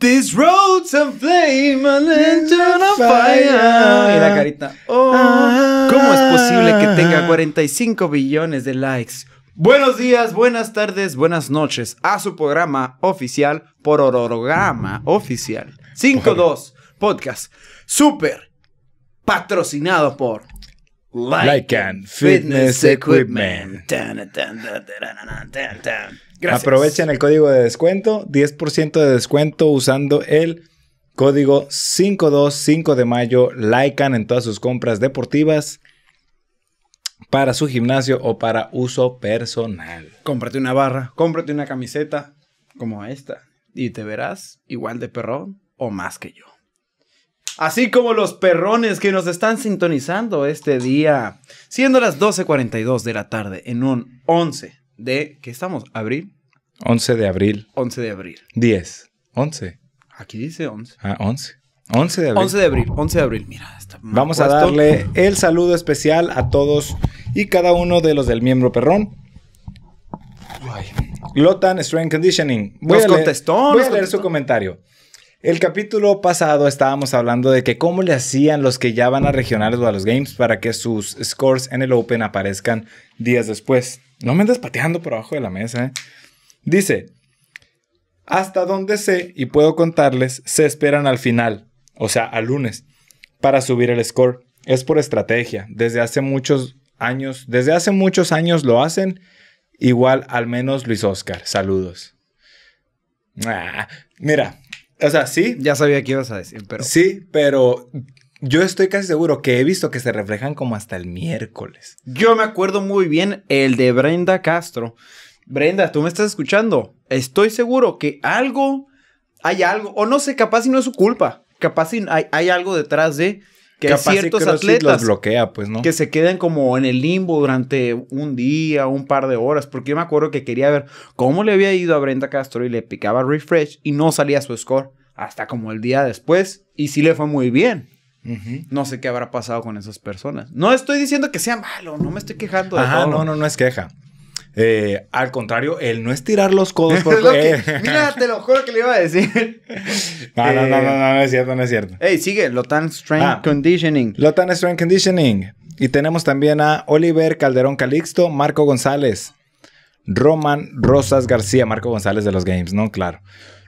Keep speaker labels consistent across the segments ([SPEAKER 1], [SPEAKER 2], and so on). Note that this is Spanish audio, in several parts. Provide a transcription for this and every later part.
[SPEAKER 1] This roads are flame and fire. Y la carita. ¿Cómo es posible que tenga 45 billones de likes? Buenos días, buenas tardes, buenas noches a su programa oficial por orograma oficial 5-2 podcast super patrocinado por Like and Fitness Equipment. Aprovechen
[SPEAKER 2] el código de descuento, 10% de descuento usando el código 525 de mayo, Likean en todas sus compras deportivas
[SPEAKER 1] para su gimnasio o para uso personal. Cómprate una barra, cómprate una camiseta como esta y te verás igual de perrón o más que yo. Así como los perrones que nos están sintonizando este día, siendo las 12.42 de la tarde en un 11 de, que estamos? ¿Abril?
[SPEAKER 2] 11 de abril. 11 de abril. 10. 11.
[SPEAKER 1] Aquí dice 11.
[SPEAKER 2] Ah, 11. 11 de abril. 11 de abril, 11 de abril. Mira, está Vamos a darle el saludo especial a todos y cada uno de los del miembro perrón. Ay. Lotan Strength Conditioning. Voy contestó. Voy a leer su comentario. El capítulo pasado estábamos hablando de que cómo le hacían los que ya van a regionales o a los games para que sus scores en el Open aparezcan días después. No me andas pateando por abajo de la mesa, eh. Dice, hasta donde sé y puedo contarles, se esperan al final, o sea, al lunes, para subir el score. Es por estrategia. Desde hace muchos años, desde hace muchos años lo hacen. Igual, al menos Luis Oscar. Saludos. Ah, mira, o sea, sí. Ya sabía que ibas a decir, pero.
[SPEAKER 1] Sí, pero yo estoy casi seguro que he visto que se reflejan como hasta el miércoles. Yo me acuerdo muy bien el de Brenda Castro. Brenda, tú me estás escuchando. Estoy seguro que algo, hay algo, o no sé, capaz si no es su culpa, capaz si hay, hay algo detrás de
[SPEAKER 2] que ciertos atletas
[SPEAKER 1] pues, que se queden como en el limbo durante un día, un par de horas, porque yo me acuerdo que quería ver cómo le había ido a Brenda Castro y le picaba refresh y no salía su score hasta como el día después y sí le fue muy bien. No sé qué habrá pasado con esas personas. No estoy diciendo que sea malo, no me estoy quejando. De Ajá, no, no, no es queja. Eh, al contrario, el no estirar los
[SPEAKER 2] codos. por eh. mira,
[SPEAKER 1] te lo juro que le iba a decir. No, no, no, no,
[SPEAKER 2] no, es cierto, no es cierto. Ey, sigue, Lotan Strength ah. Conditioning. Lotan Strength Conditioning. Y tenemos también a Oliver Calderón Calixto, Marco González, Roman Rosas García, Marco González de los Games, ¿no? Claro.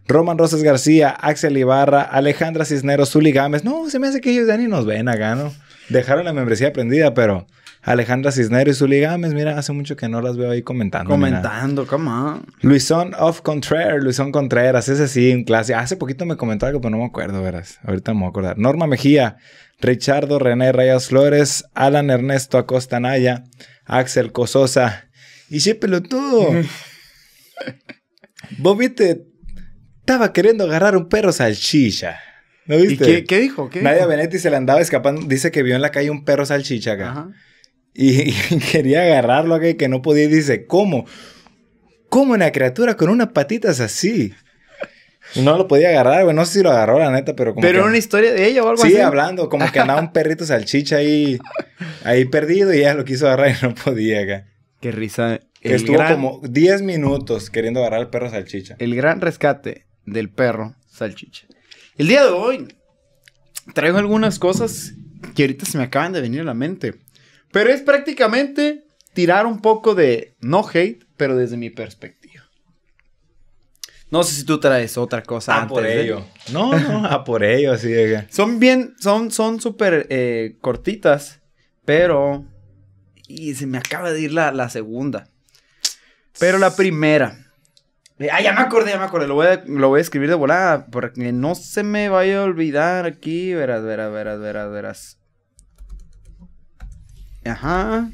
[SPEAKER 2] Roman Rosas García, Axel Ibarra, Alejandra Cisneros, Zuli Gámez. No, se me hace que ellos ya ni nos ven a ¿no? Dejaron la membresía prendida, pero Alejandra Cisneros y su Gámez, mira, hace mucho que no las veo ahí comentando. Comentando,
[SPEAKER 1] come on.
[SPEAKER 2] Luisón of Contreras, Luisón Contreras, ese sí, en clase. Hace poquito me comentó algo, pero no me acuerdo, verás. Ahorita me voy a acordar. Norma Mejía, Richardo René Rayas Flores, Alan Ernesto Acosta Naya, Axel Cososa. Y che pelotudo. Vos viste, estaba queriendo agarrar un perro salchicha. ¿No viste? ¿Y qué,
[SPEAKER 1] dijo? Nadia
[SPEAKER 2] Benetti se le andaba escapando. Dice que vio en la calle un perro salchicha acá. Ajá. Y, quería agarrarlo que no podía. dice, ¿cómo? ¿Cómo una criatura con unas patitas así? No lo podía agarrar, güey. No sé si lo agarró, la neta, pero como. Pero era una
[SPEAKER 1] historia de ella o algo así. Sí, hablando,
[SPEAKER 2] como que andaba un perrito salchicha ahí, ahí perdido y ella lo quiso agarrar y no podía güey. Qué risa. Que estuvo como 10 minutos queriendo agarrar al
[SPEAKER 1] perro salchicha. El gran rescate del perro salchicha. El día de hoy traigo algunas cosas que ahorita se me acaban de venir a la mente. Pero es prácticamente tirar un poco de no hate, pero desde mi perspectiva. No sé si tú traes otra cosa. A ah, por ello. No, no, a ah, por ello, así de... Son bien, son, son súper eh, cortitas, pero... Y se me acaba de ir la, segunda. Pero la primera. Eh, ah, ya me acordé, ya me acordé. Lo voy a, lo voy a escribir de volada porque no se me vaya a olvidar aquí. Verás, verás, verás, verás, verás. Ajá.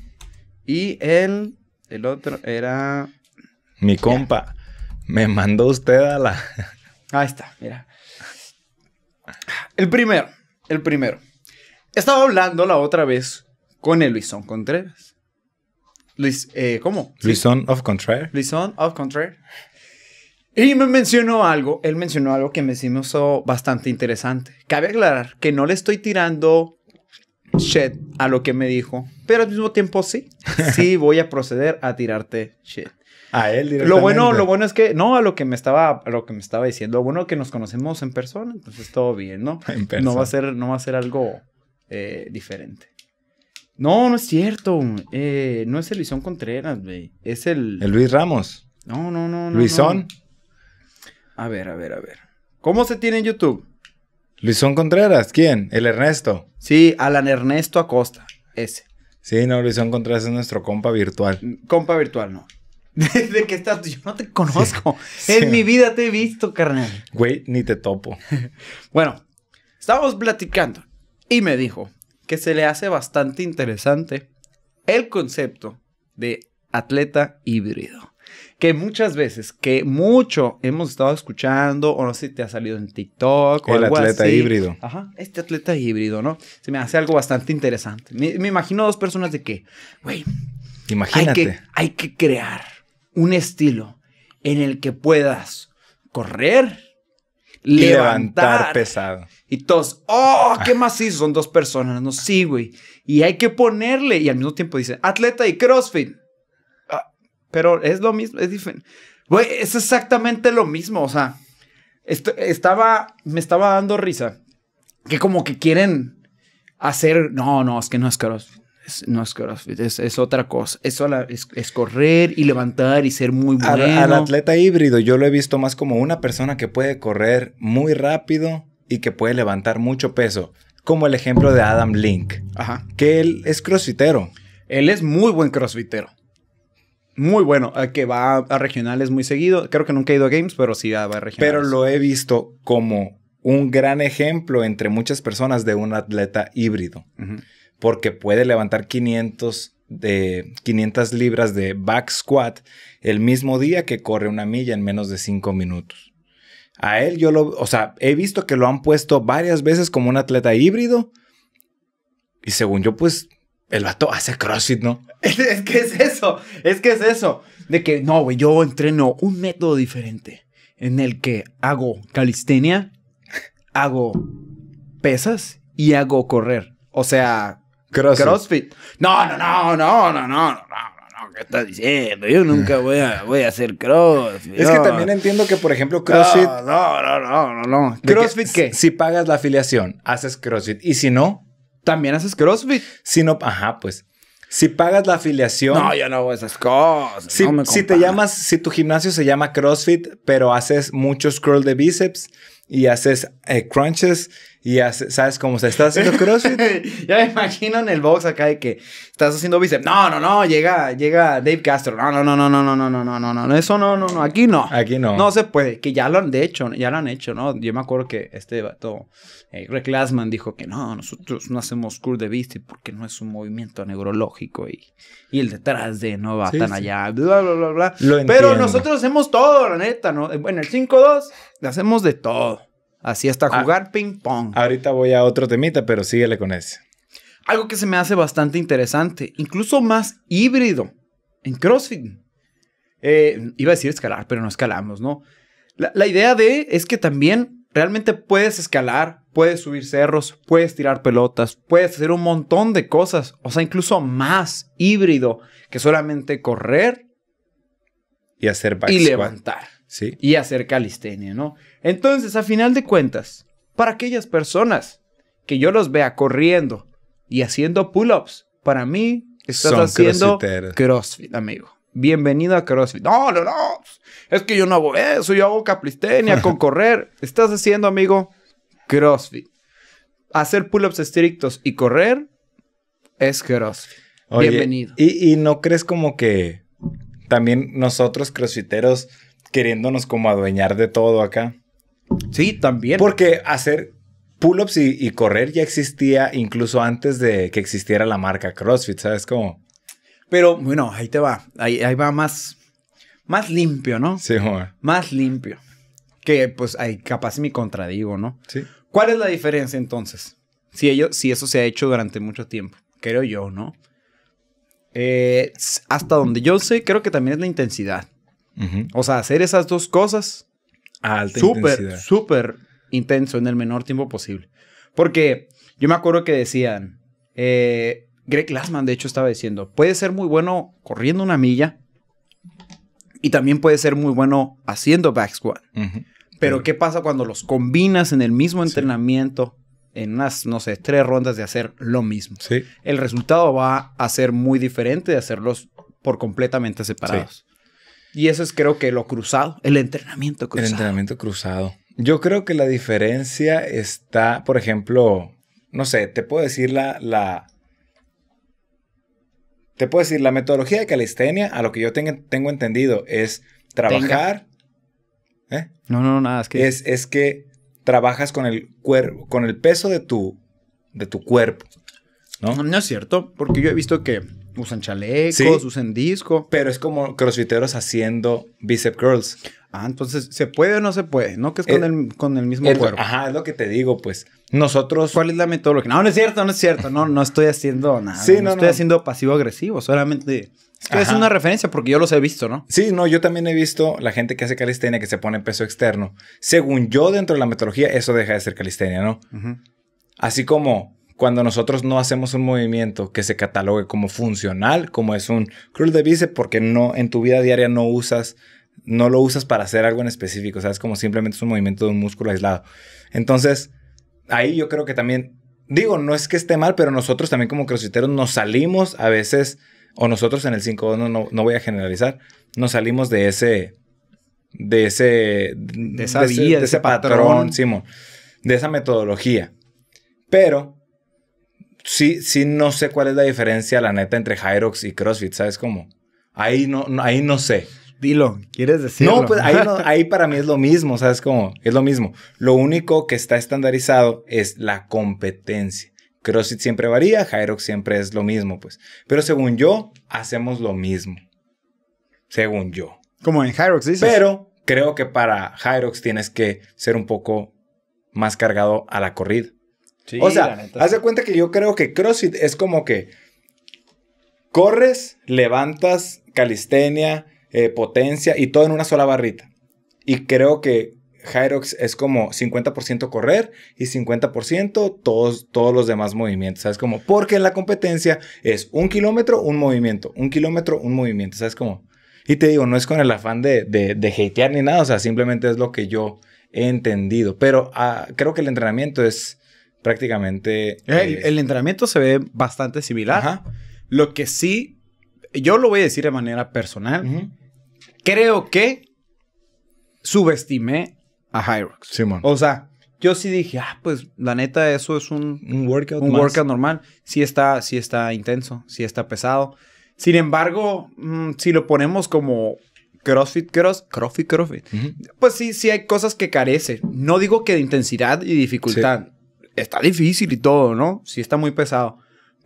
[SPEAKER 1] Y él, el otro era...
[SPEAKER 2] Mi compa, me mandó usted a la...
[SPEAKER 1] Ahí está, mira. El primero, el primero. Estaba hablando la otra vez con el Luisón Contreras. Luis, eh, ¿cómo?
[SPEAKER 2] Luisón of Contreras.
[SPEAKER 1] Luisón of Contreras. Y me mencionó algo, él mencionó algo que me hizo bastante interesante. Cabe aclarar que no le estoy tirando shit a lo que me dijo, pero al mismo tiempo sí, sí voy a proceder a tirarte shit. A él directamente. Lo bueno, lo bueno es que, no, a lo que me estaba, a lo que me estaba diciendo, lo bueno es que nos conocemos en persona, entonces todo bien, ¿no? No va a ser, no va a ser algo eh, diferente. No, no es cierto. Eh, no es el Luisón Contreras, güey. Es el. El Luis Ramos. No, no, no. no Luisón. A ver, a ver, a ver. ¿Cómo se tiene en YouTube?
[SPEAKER 2] Luisón Contreras, ¿quién? El Ernesto. Sí, Alan Ernesto Acosta. Ese. Sí, no, Luis Contreras es nuestro compa virtual. Mm, compa virtual, no.
[SPEAKER 1] ¿De qué estás? Yo no te
[SPEAKER 2] conozco.
[SPEAKER 1] en mi vida te he visto, carnal.
[SPEAKER 2] Güey, ni te topo.
[SPEAKER 1] bueno, estábamos platicando y me dijo que se le hace bastante interesante el concepto de atleta híbrido que muchas veces, que mucho hemos estado escuchando, o no sé si te ha salido en TikTok o El atleta híbrido. Ajá, este atleta híbrido, ¿no? Se me hace algo bastante interesante. Me, imagino dos personas de que, güey, imagínate. Hay que, crear un estilo en el que puedas correr, levantar, levantar, pesado. Y todos, oh, qué macizo, son dos personas, no, sí, güey. Y hay que ponerle, y al mismo tiempo dice, atleta y CrossFit. Pero es lo mismo, es diferente. Güey, es exactamente lo mismo, o sea, estaba, me estaba dando risa. Que como que quieren hacer, no, no, es que no es CrossFit. no es CrossFit, es, otra cosa. Eso es, correr y levantar y ser muy bueno. Al, atleta
[SPEAKER 2] híbrido yo lo he visto más como una persona que puede correr muy rápido y que puede levantar mucho
[SPEAKER 1] peso. Como el ejemplo de Adam Link. Que él es crossfitero. Él es muy buen crossfitero muy bueno, eh, que va a regionales muy seguido. Creo que nunca he ido a Games, pero sí va a regionales. Pero lo he visto como un gran ejemplo entre
[SPEAKER 2] muchas personas de un atleta híbrido, porque puede levantar 500 de 500 libras de back squat el mismo día que corre una milla en menos de 5 minutos. A él yo lo, o sea, he visto que lo han puesto varias veces como un atleta híbrido y según yo pues el vato hace CrossFit, ¿no?
[SPEAKER 1] Es, que es eso, es que es eso. De que, no, güey, yo entreno un método diferente en el que hago calistenia, hago pesas y hago correr. O sea, CrossFit. No, no, no, no, no, no, no, no, ¿qué estás diciendo? Yo nunca voy a, voy a hacer CrossFit. Es que también
[SPEAKER 2] entiendo que, por ejemplo, CrossFit... No, no, no, no, no. ¿CrossFit que, qué? Si pagas la afiliación, haces CrossFit. Y si no, también haces CrossFit. Si no, ajá, pues. Si pagas la afiliación. No, yo
[SPEAKER 1] no hago esas cosas. Si, no si
[SPEAKER 2] te llamas, si tu gimnasio se llama CrossFit, pero haces muchos curl de bíceps y haces crunches y haces, ¿sabes
[SPEAKER 1] cómo se está haciendo CrossFit? ya me imagino en el box acá de que estás haciendo bíceps. No, no, no, llega, llega Dave Castro. No, no, no, no, no, no, no, no, no, no, eso no, no, no, aquí no. Aquí no. No se puede, que ya lo han, de hecho, ya lo han hecho, ¿no? Yo me acuerdo que este todo eh, Rick dijo que no, nosotros no hacemos Curve de Vista porque no es un movimiento neurológico y, el detrás de no va tan allá, bla, bla, bla, Pero nosotros hacemos todo, la neta, ¿no? Bueno, el 5-2 hacemos de todo. Así hasta ah. jugar ping pong. Ahorita voy a otro temita, pero síguele con ese. Algo que se me hace bastante interesante, incluso más híbrido en CrossFit. Eh, iba a decir escalar, pero no escalamos, ¿no? La, la idea de es que también realmente puedes escalar puedes subir cerros, puedes tirar pelotas, puedes hacer un montón de cosas, o sea, incluso más híbrido que solamente correr
[SPEAKER 2] y hacer y levantar.
[SPEAKER 1] ¿Sí? Y hacer calistenia, ¿no? Entonces, a final de cuentas, para aquellas personas que yo los vea corriendo y haciendo pull-ups, para mí estás haciendo crossfit, amigo. Bienvenido a CrossFit. No, no, no. Es que yo no hago eso. Yo hago calistenia con correr. Estás haciendo, amigo, CrossFit. Hacer pull-ups estrictos y correr es CrossFit. Bienvenido.
[SPEAKER 2] Y, y no crees como que también nosotros crossfiteros queriéndonos como adueñar de todo acá. Sí, también. Porque hacer pull-ups y, correr ya existía incluso antes de que existiera la marca CrossFit, ¿sabes cómo?
[SPEAKER 1] Pero bueno, ahí te va. Ahí, ahí va más, más limpio, ¿no? Sí, joder. Más limpio. Que pues ahí capaz me contradigo, ¿no? Sí. ¿Cuál es la diferencia entonces? Si, si eso se ha hecho durante mucho tiempo, creo yo, ¿no? Eh, hasta donde yo sé, creo que también es la intensidad. O sea, hacer esas dos cosas súper, súper intenso en el menor tiempo posible. Porque yo me acuerdo que decían, eh, Greg Glassman de hecho estaba diciendo, puede ser muy bueno corriendo una milla y también puede ser muy bueno haciendo back squat. Pero ¿qué pasa cuando los combinas en el mismo entrenamiento? En unas, no sé, tres rondas de hacer lo mismo. Sí. El resultado va a ser muy diferente de hacerlos por completamente separados. Y eso es creo que lo cruzado, el
[SPEAKER 2] entrenamiento cruzado. El entrenamiento cruzado. Yo creo que la diferencia está, por ejemplo, no sé, te puedo decir la, te puedo decir la metodología de calistenia, a lo que yo tengo entendido, es trabajar
[SPEAKER 1] ¿Eh? No, no, nada, es que... Es, es que trabajas con el, cuerpo, con el peso de tu, de tu cuerpo, ¿no? ¿no? es cierto, porque yo he visto que usan chalecos, usan disco. Pero es como crossfiteros haciendo bicep curls. Ah, entonces, ¿se puede o no se puede? ¿No? Que es con, eh, el, mismo cuerpo.
[SPEAKER 2] Ajá, es lo que te digo, pues.
[SPEAKER 1] Nosotros... ¿Cuál es la metodología? No, no es cierto, no es cierto. No, no estoy haciendo nada. Sí, no, no estoy haciendo pasivo-agresivo. Solamente es una referencia porque
[SPEAKER 2] yo los he visto, ¿no? Sí, no, yo también he visto la gente que hace calistenia que se pone peso externo. Según yo, dentro de la metodología, eso deja de ser calistenia, ¿no? Así como cuando nosotros no hacemos un movimiento que se catalogue como funcional, como es un cruel de bíceps, porque no en tu vida diaria no usas, no lo usas para hacer algo en específico, sabes, como simplemente es un movimiento de un músculo aislado. Entonces, ahí yo creo que también digo, no es que esté mal, pero nosotros también como crossfiteros nos salimos a veces o nosotros en el 5, no, no, voy a generalizar, nos salimos de ese, de ese, de esa patrón, Simón, de esa metodología. Pero sí, sí no sé cuál es la diferencia, la neta, entre Hyrox y CrossFit, ¿sabes cómo? Ahí no, ahí no sé. Dilo, ¿quieres decirlo? No, pues ahí, ahí para mí es lo mismo, ¿sabes cómo? Es lo mismo. Lo único que está estandarizado es la competencia. CrossFit siempre varía, Hyrox siempre es lo mismo, pues. Pero según yo, hacemos lo mismo. Según yo. Como en Hyrox dices. Pero creo que para Hyrox tienes que ser un poco más cargado a la corrida. o sea, haz cuenta que yo creo que CrossFit es como que corres, levantas, calistenia, eh, potencia y todo en una sola barrita. Y creo que Hyrox es como 50% correr y 50% todos, todos los demás movimientos, ¿sabes? cómo? porque en la competencia es un kilómetro, un movimiento, un kilómetro, un movimiento, ¿sabes? cómo? y te digo, no es con el afán de, de, hatear ni nada, o sea, simplemente es lo que yo he entendido, pero ah, creo que el entrenamiento es
[SPEAKER 1] prácticamente... Eh, eh, el, entrenamiento se ve bastante similar. Lo que sí, yo lo voy a decir de manera personal, creo que subestimé a Hyrox. O sea, yo sí dije, ah, pues la neta, eso es un, un workout. Un workout normal. Sí está, sí está intenso, sí está pesado. Sin embargo, mm, si lo ponemos como CrossFit, cross, CrossFit, CrossFit, pues sí, sí hay cosas que carece. No digo que de intensidad y dificultad. Está difícil y todo, ¿no? Sí está muy pesado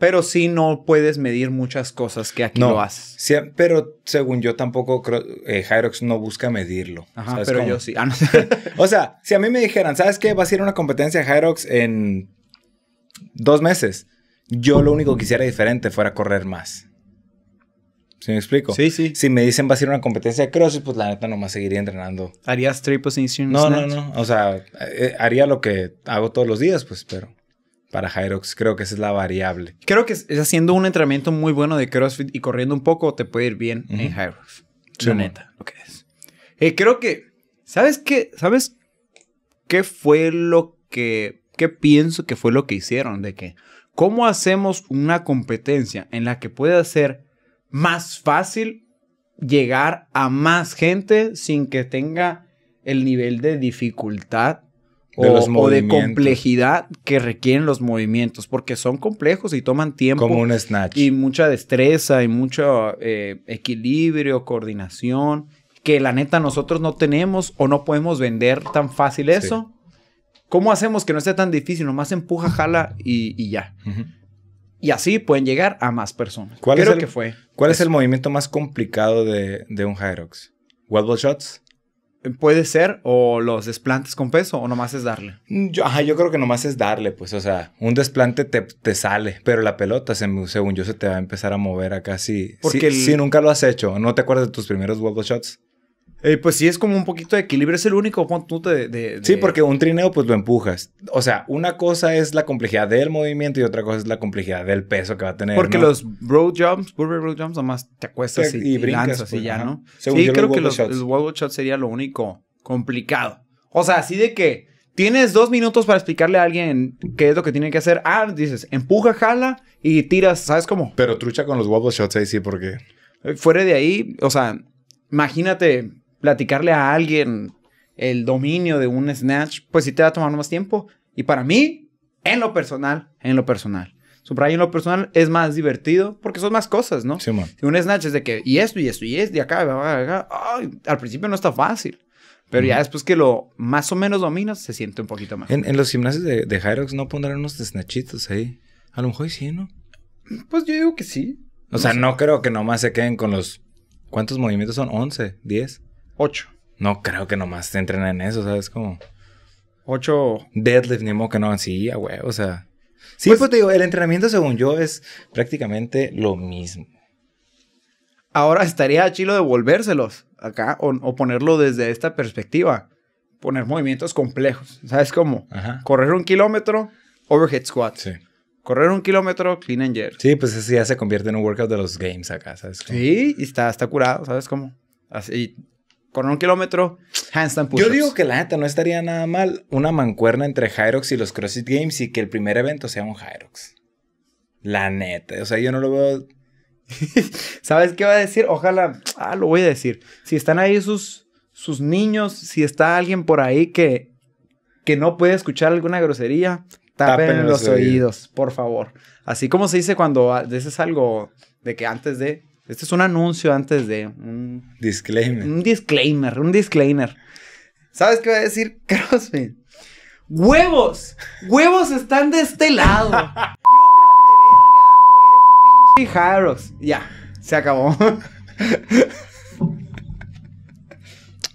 [SPEAKER 1] pero sí no puedes medir muchas cosas que aquí no, lo haces. pero según yo tampoco creo, eh, Hyrox no busca medirlo. Ajá, pero yo sí. Ah,
[SPEAKER 2] o sea, si a mí me dijeran, ¿sabes qué? Va a ser una competencia de Hyrox en dos meses. Yo lo único que quisiera diferente fuera correr más. ¿Sí me explico? Sí, sí. Si me dicen va a ser una competencia de CrossFit, pues la neta nomás seguiría entrenando.
[SPEAKER 1] ¿Harías triple position? No, no, no. O sea, eh, haría lo que hago todos los días, pues, pero para Hyrox. Creo que esa es la variable. Creo que es haciendo un entrenamiento muy bueno de CrossFit y corriendo un poco te puede ir bien en Hyrox.
[SPEAKER 2] Sí, neta, lo que
[SPEAKER 1] es. Eh, creo que. ¿Sabes qué? ¿Sabes qué fue lo que. ¿Qué pienso que fue lo que hicieron? De que. ¿Cómo hacemos una competencia en la que pueda ser más fácil llegar a más gente sin que tenga el nivel de dificultad o, de complejidad que requieren los movimientos, porque son complejos y toman tiempo. Como un snatch. Y mucha destreza y mucho eh, equilibrio, coordinación, que la neta nosotros no tenemos o no podemos vender tan fácil eso. ¿Cómo hacemos que no sea tan difícil? Nomás empuja, jala y, ya. Y así pueden llegar a más personas. ¿Cuál Creo es el, que fue.
[SPEAKER 2] ¿Cuál es el movimiento más complicado de, de un Hyrox? ¿Wall shots? puede ser o los desplantes con peso o nomás es darle. Mm, yo, yo creo que nomás es darle, pues, o sea, un desplante te, sale, pero la pelota, según yo, se te va a empezar a mover acá si, Porque si, nunca lo has hecho, no te acuerdas de tus primeros wobble shots.
[SPEAKER 1] Eh, pues sí, es como un poquito de equilibrio, es el único punto de, Sí,
[SPEAKER 2] porque un trineo pues lo empujas. O sea,
[SPEAKER 1] una cosa es la
[SPEAKER 2] complejidad del movimiento y otra cosa es la complejidad del peso que va a tener. Porque los
[SPEAKER 1] road jumps, burpee road jumps, nomás te acuestas y, lanzas ya, ¿no? sí, creo que los, wobble shots sería lo único complicado. O sea, así de que tienes dos minutos para explicarle a alguien qué es lo que tiene que hacer. Ah, dices, empuja, jala y tiras, ¿sabes cómo? Pero trucha con los wobble shots ahí sí, porque... Eh, fuera de ahí, o sea, imagínate platicarle a alguien el dominio de un snatch, pues sí te va a tomar más tiempo. Y para mí, en lo personal, en lo personal. Subrayo en lo personal es más divertido porque son más cosas, ¿no? Sí, man. un snatch es de que, y esto, y esto, y esto, y acá, y acá, ay, al principio no está fácil. Pero ya después que lo más o menos dominas, se siente un poquito más. En,
[SPEAKER 2] los gimnasios de, de Hyrox no pondrán unos snatchitos ahí. A lo mejor sí, ¿no?
[SPEAKER 1] Pues yo digo que sí.
[SPEAKER 2] O sea, no creo que nomás se queden con los. ¿Cuántos movimientos son? ¿11? ¿10? Ocho. No creo que nomás te entrenen en eso, ¿sabes? Como. Ocho. Deadlift, ni moca, que no. Sí, güey, o sea. Sí, pues, pues, te digo, el entrenamiento, según yo, es prácticamente lo mismo.
[SPEAKER 1] Ahora estaría chilo devolvérselos acá o, ponerlo desde esta perspectiva. Poner movimientos complejos. ¿Sabes cómo? Correr un kilómetro, overhead squat. Sí. Correr un kilómetro, clean and jerk. Sí, pues eso ya se convierte en un workout de los games acá, ¿sabes Sí, y está, está curado, ¿sabes cómo? Así, con un kilómetro,
[SPEAKER 2] handstand push Yo digo que la neta no estaría nada mal una mancuerna entre Hyrox y los CrossFit Games y que el primer
[SPEAKER 1] evento sea un Hyrox. La neta, o sea, yo no lo veo. ¿Sabes qué va a decir? Ojalá, ah, lo voy a decir. Si están ahí sus, sus niños, si está alguien por ahí que, que no puede escuchar alguna grosería, tapen, los, oídos. por favor. Así como se dice cuando es algo de que antes de este es un anuncio antes de un disclaimer. Un disclaimer, un disclaimer. ¿Sabes qué voy a decir CrossFit? ¡Huevos! ¡Huevos están de este lado! Yo de verga ese pinche Ya, se acabó.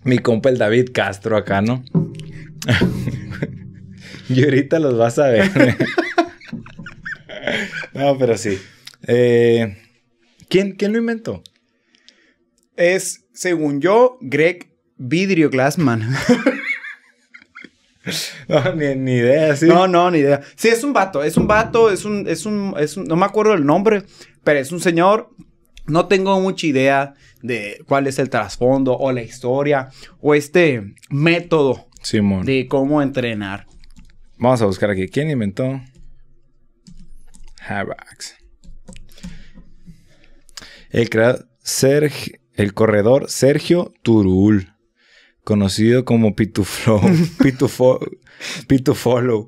[SPEAKER 2] Mi compa el David Castro acá, ¿no? y ahorita los vas a ver. ¿eh?
[SPEAKER 1] no, pero sí. Eh. ¿Quién, lo inventó? Es, según yo, Greg Vidrio Glassman. No, ni, idea, sí. No, no, ni idea. Sí, es un vato, es un vato, es un, es un, no me acuerdo el nombre, pero es un señor. No tengo mucha idea de cuál es el trasfondo o la historia o este método de cómo entrenar.
[SPEAKER 2] Vamos a buscar aquí. ¿Quién inventó Havax? El el corredor Sergio Turul, conocido como Pituflo, Pitufo, Pitufollow.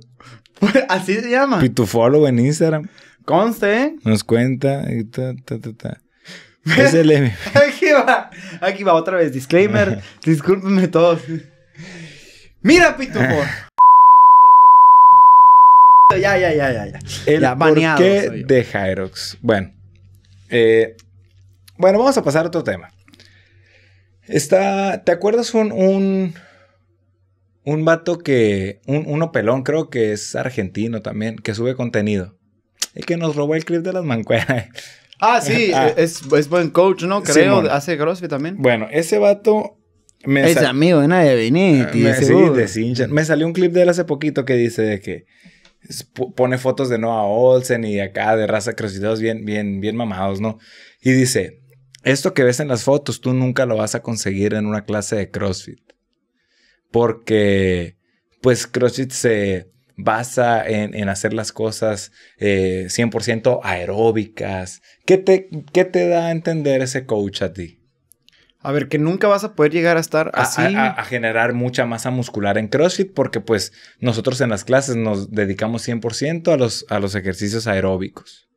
[SPEAKER 1] Pues, así se llama.
[SPEAKER 2] Pitufollow en Instagram.
[SPEAKER 1] Conste. ¿eh?
[SPEAKER 2] Nos cuenta. ta, ta, ta, ta.
[SPEAKER 1] Es el aquí va, aquí va otra vez. Disclaimer. Discúlpenme todos. Mira, Pitufo. ya, ya, ya, ya, ya. El ya, qué
[SPEAKER 2] de Jairox. Bueno. Eh, bueno, vamos a pasar a otro tema. Está, ¿te acuerdas un, un, un vato que, un, uno pelón, creo que es argentino también, que sube contenido? y que nos robó el clip de las mancueras.
[SPEAKER 1] Ah, sí, ah. Es, buen coach, ¿no? Creo, hace CrossFit también. Bueno, ese vato... es amigo de nadie, ah, Me, sí, de Me salió un clip de él hace poquito que dice de que
[SPEAKER 2] pone fotos de Noah Olsen y acá de raza crossfiteros bien, bien, bien mamados, ¿no? Y dice, esto que ves en las fotos, tú nunca lo vas a conseguir en una clase de CrossFit. Porque, pues, CrossFit se basa en, hacer las cosas 100% eh, aeróbicas. ¿Qué te, da a entender ese coach a ti? A ver, que nunca vas a poder llegar a estar así. A, generar mucha masa muscular en CrossFit, porque pues nosotros en las clases nos dedicamos 100%
[SPEAKER 1] a los, a los ejercicios
[SPEAKER 2] aeróbicos.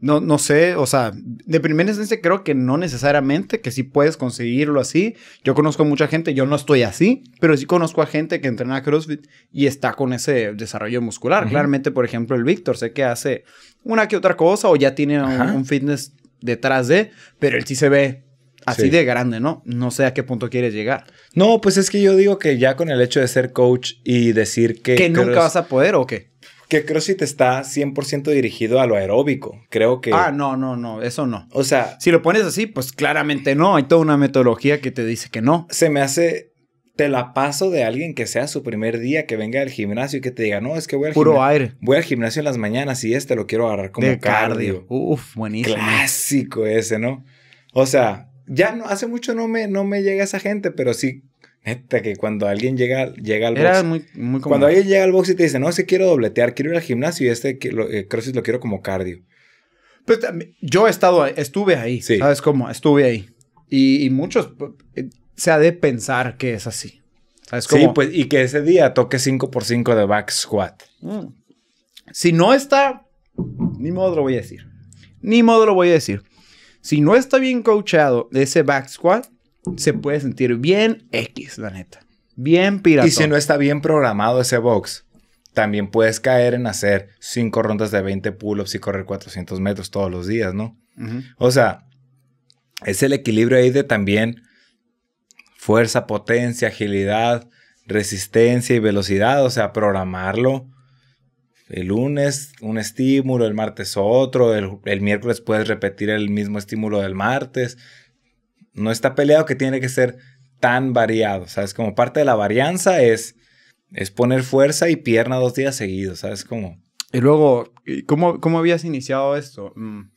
[SPEAKER 1] No, sé, o sea, de primera instancia creo que no necesariamente, que sí puedes conseguirlo así. Yo conozco mucha gente, yo no estoy así, pero sí conozco a gente que entrena CrossFit y está con ese desarrollo muscular. Claramente, por ejemplo, el Víctor sé que hace una que otra cosa o ya tiene un, fitness detrás de, pero él sí se ve así de grande, ¿no? No sé a qué punto quiere llegar. No, pues es que yo digo que ya con el hecho de ser coach y decir que... Que nunca vas a poder o qué. Que creo te está 100% dirigido a lo aeróbico. Creo que. Ah, no, no, no, eso no. O sea. Si lo pones así, pues claramente no. Hay toda una metodología que te dice que no. Se me hace. Te la
[SPEAKER 2] paso de alguien que sea su primer día que venga al gimnasio y que te diga, no, es que voy al gimnasio... Puro aire. Voy al gimnasio en las mañanas y este lo quiero agarrar como cardio.
[SPEAKER 1] Uf, buenísimo.
[SPEAKER 2] Clásico ese, ¿no? O sea, ya no, hace mucho no me, no me llega esa gente, pero sí que cuando alguien llega, llega al box. Cuando alguien llega al box y te dice, no, se quiero dobletear, quiero ir al gimnasio y
[SPEAKER 1] este lo, eh, lo quiero como cardio. Pues, yo he estado, estuve ahí, ¿sabes cómo? Estuve ahí. Y, muchos, eh, se ha de pensar que es así. ¿Sabes cómo? Sí, pues,
[SPEAKER 2] y que ese día toque 5x5 de back squat. Mm. Si
[SPEAKER 1] no está, ni modo lo voy a decir. Ni modo lo voy a decir. Si no está bien coachado ese back squat, se puede sentir bien X, la neta. Bien pirata. Y si no
[SPEAKER 2] está bien programado ese box, también puedes caer en hacer 5 rondas de 20 pull-ups y correr 400 metros todos los días, ¿no? O sea, es el equilibrio ahí de también fuerza, potencia, agilidad, resistencia y velocidad. O sea, programarlo. El lunes un estímulo, el martes otro, el miércoles puedes repetir el mismo estímulo del martes no está peleado que tiene que ser tan variado, ¿sabes? Como parte de la varianza es, es poner fuerza y pierna dos días seguidos, ¿sabes? Como... Y
[SPEAKER 1] luego, ¿cómo, cómo habías iniciado esto? Mm.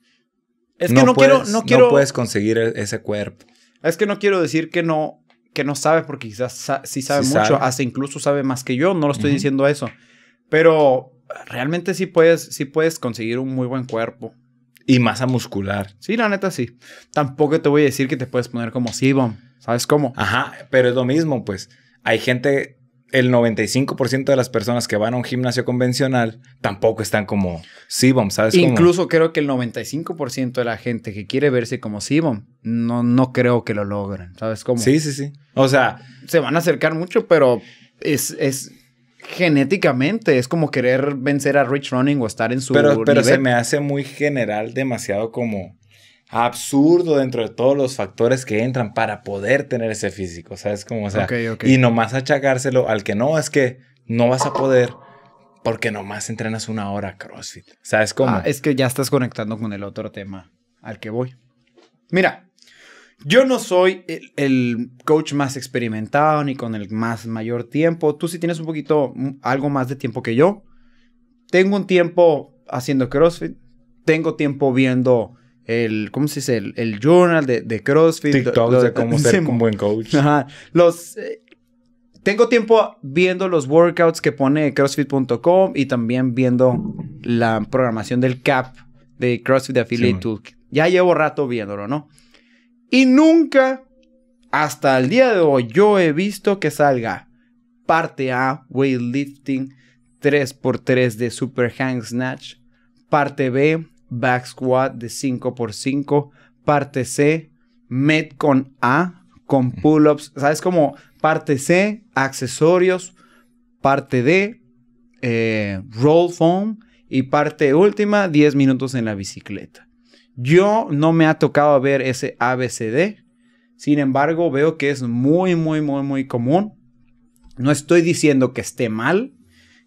[SPEAKER 2] Es que no, quiero, no, quiero, puedes
[SPEAKER 1] conseguir e-, ese cuerpo. Es que no quiero decir que no, que no sabe, porque quizás sí sabe mucho, hace incluso sabe más que yo, no lo estoy diciendo eso. Pero realmente sí puedes, sí puedes conseguir un muy buen cuerpo y masa muscular. Sí, la neta sí. Tampoco te voy a decir que te puedes poner como Sibom, ¿sabes cómo? Ajá, pero es lo mismo, pues. Hay
[SPEAKER 2] gente, el 95% de las personas que van a un gimnasio convencional tampoco están como Sibom, ¿sabes Incluso
[SPEAKER 1] creo que el 95% de la gente que quiere verse como Sibom, no, no creo que lo logren, ¿sabes cómo? Sí, sí, sí. O sea, se van a acercar mucho, pero es, es genéticamente. Es como querer vencer a Rich Running o estar en su. Pero, pero se me
[SPEAKER 2] hace muy general, demasiado como absurdo dentro de todos los factores que entran para poder tener ese físico. ¿Sabes? Como, o sea, y nomás achacárselo al que no, es que no vas a poder. Porque nomás entrenas una hora
[SPEAKER 1] CrossFit. ¿Sabes cómo? Ah, es que ya estás conectando con el otro tema al que voy. Mira, yo no soy el, coach más experimentado ni con el más mayor tiempo. Tú sí tienes un poquito, mm, algo más de tiempo que yo. Tengo un tiempo haciendo CrossFit. Tengo tiempo viendo el, ¿cómo se dice? El, journal de, CrossFit. TikTok de cómo ser un buen coach. Los, eh, tengo tiempo viendo los workouts que pone CrossFit.com y también viendo la programación del CAP de CrossFit Affiliate sí, Ya llevo rato viéndolo, ¿no? Y nunca, hasta el día de hoy, yo he visto que salga parte A, weightlifting 3x3 de Super Hang Snatch, parte B, back squat de 5x5, parte C, med con A, con pull-ups, ¿sabes? Como parte C, accesorios, parte D, eh, roll foam y parte última, 10 minutos en la bicicleta. Yo no me ha tocado ver ese ABCD. Sin embargo, veo que es muy, muy, muy, muy común. No estoy diciendo que esté mal.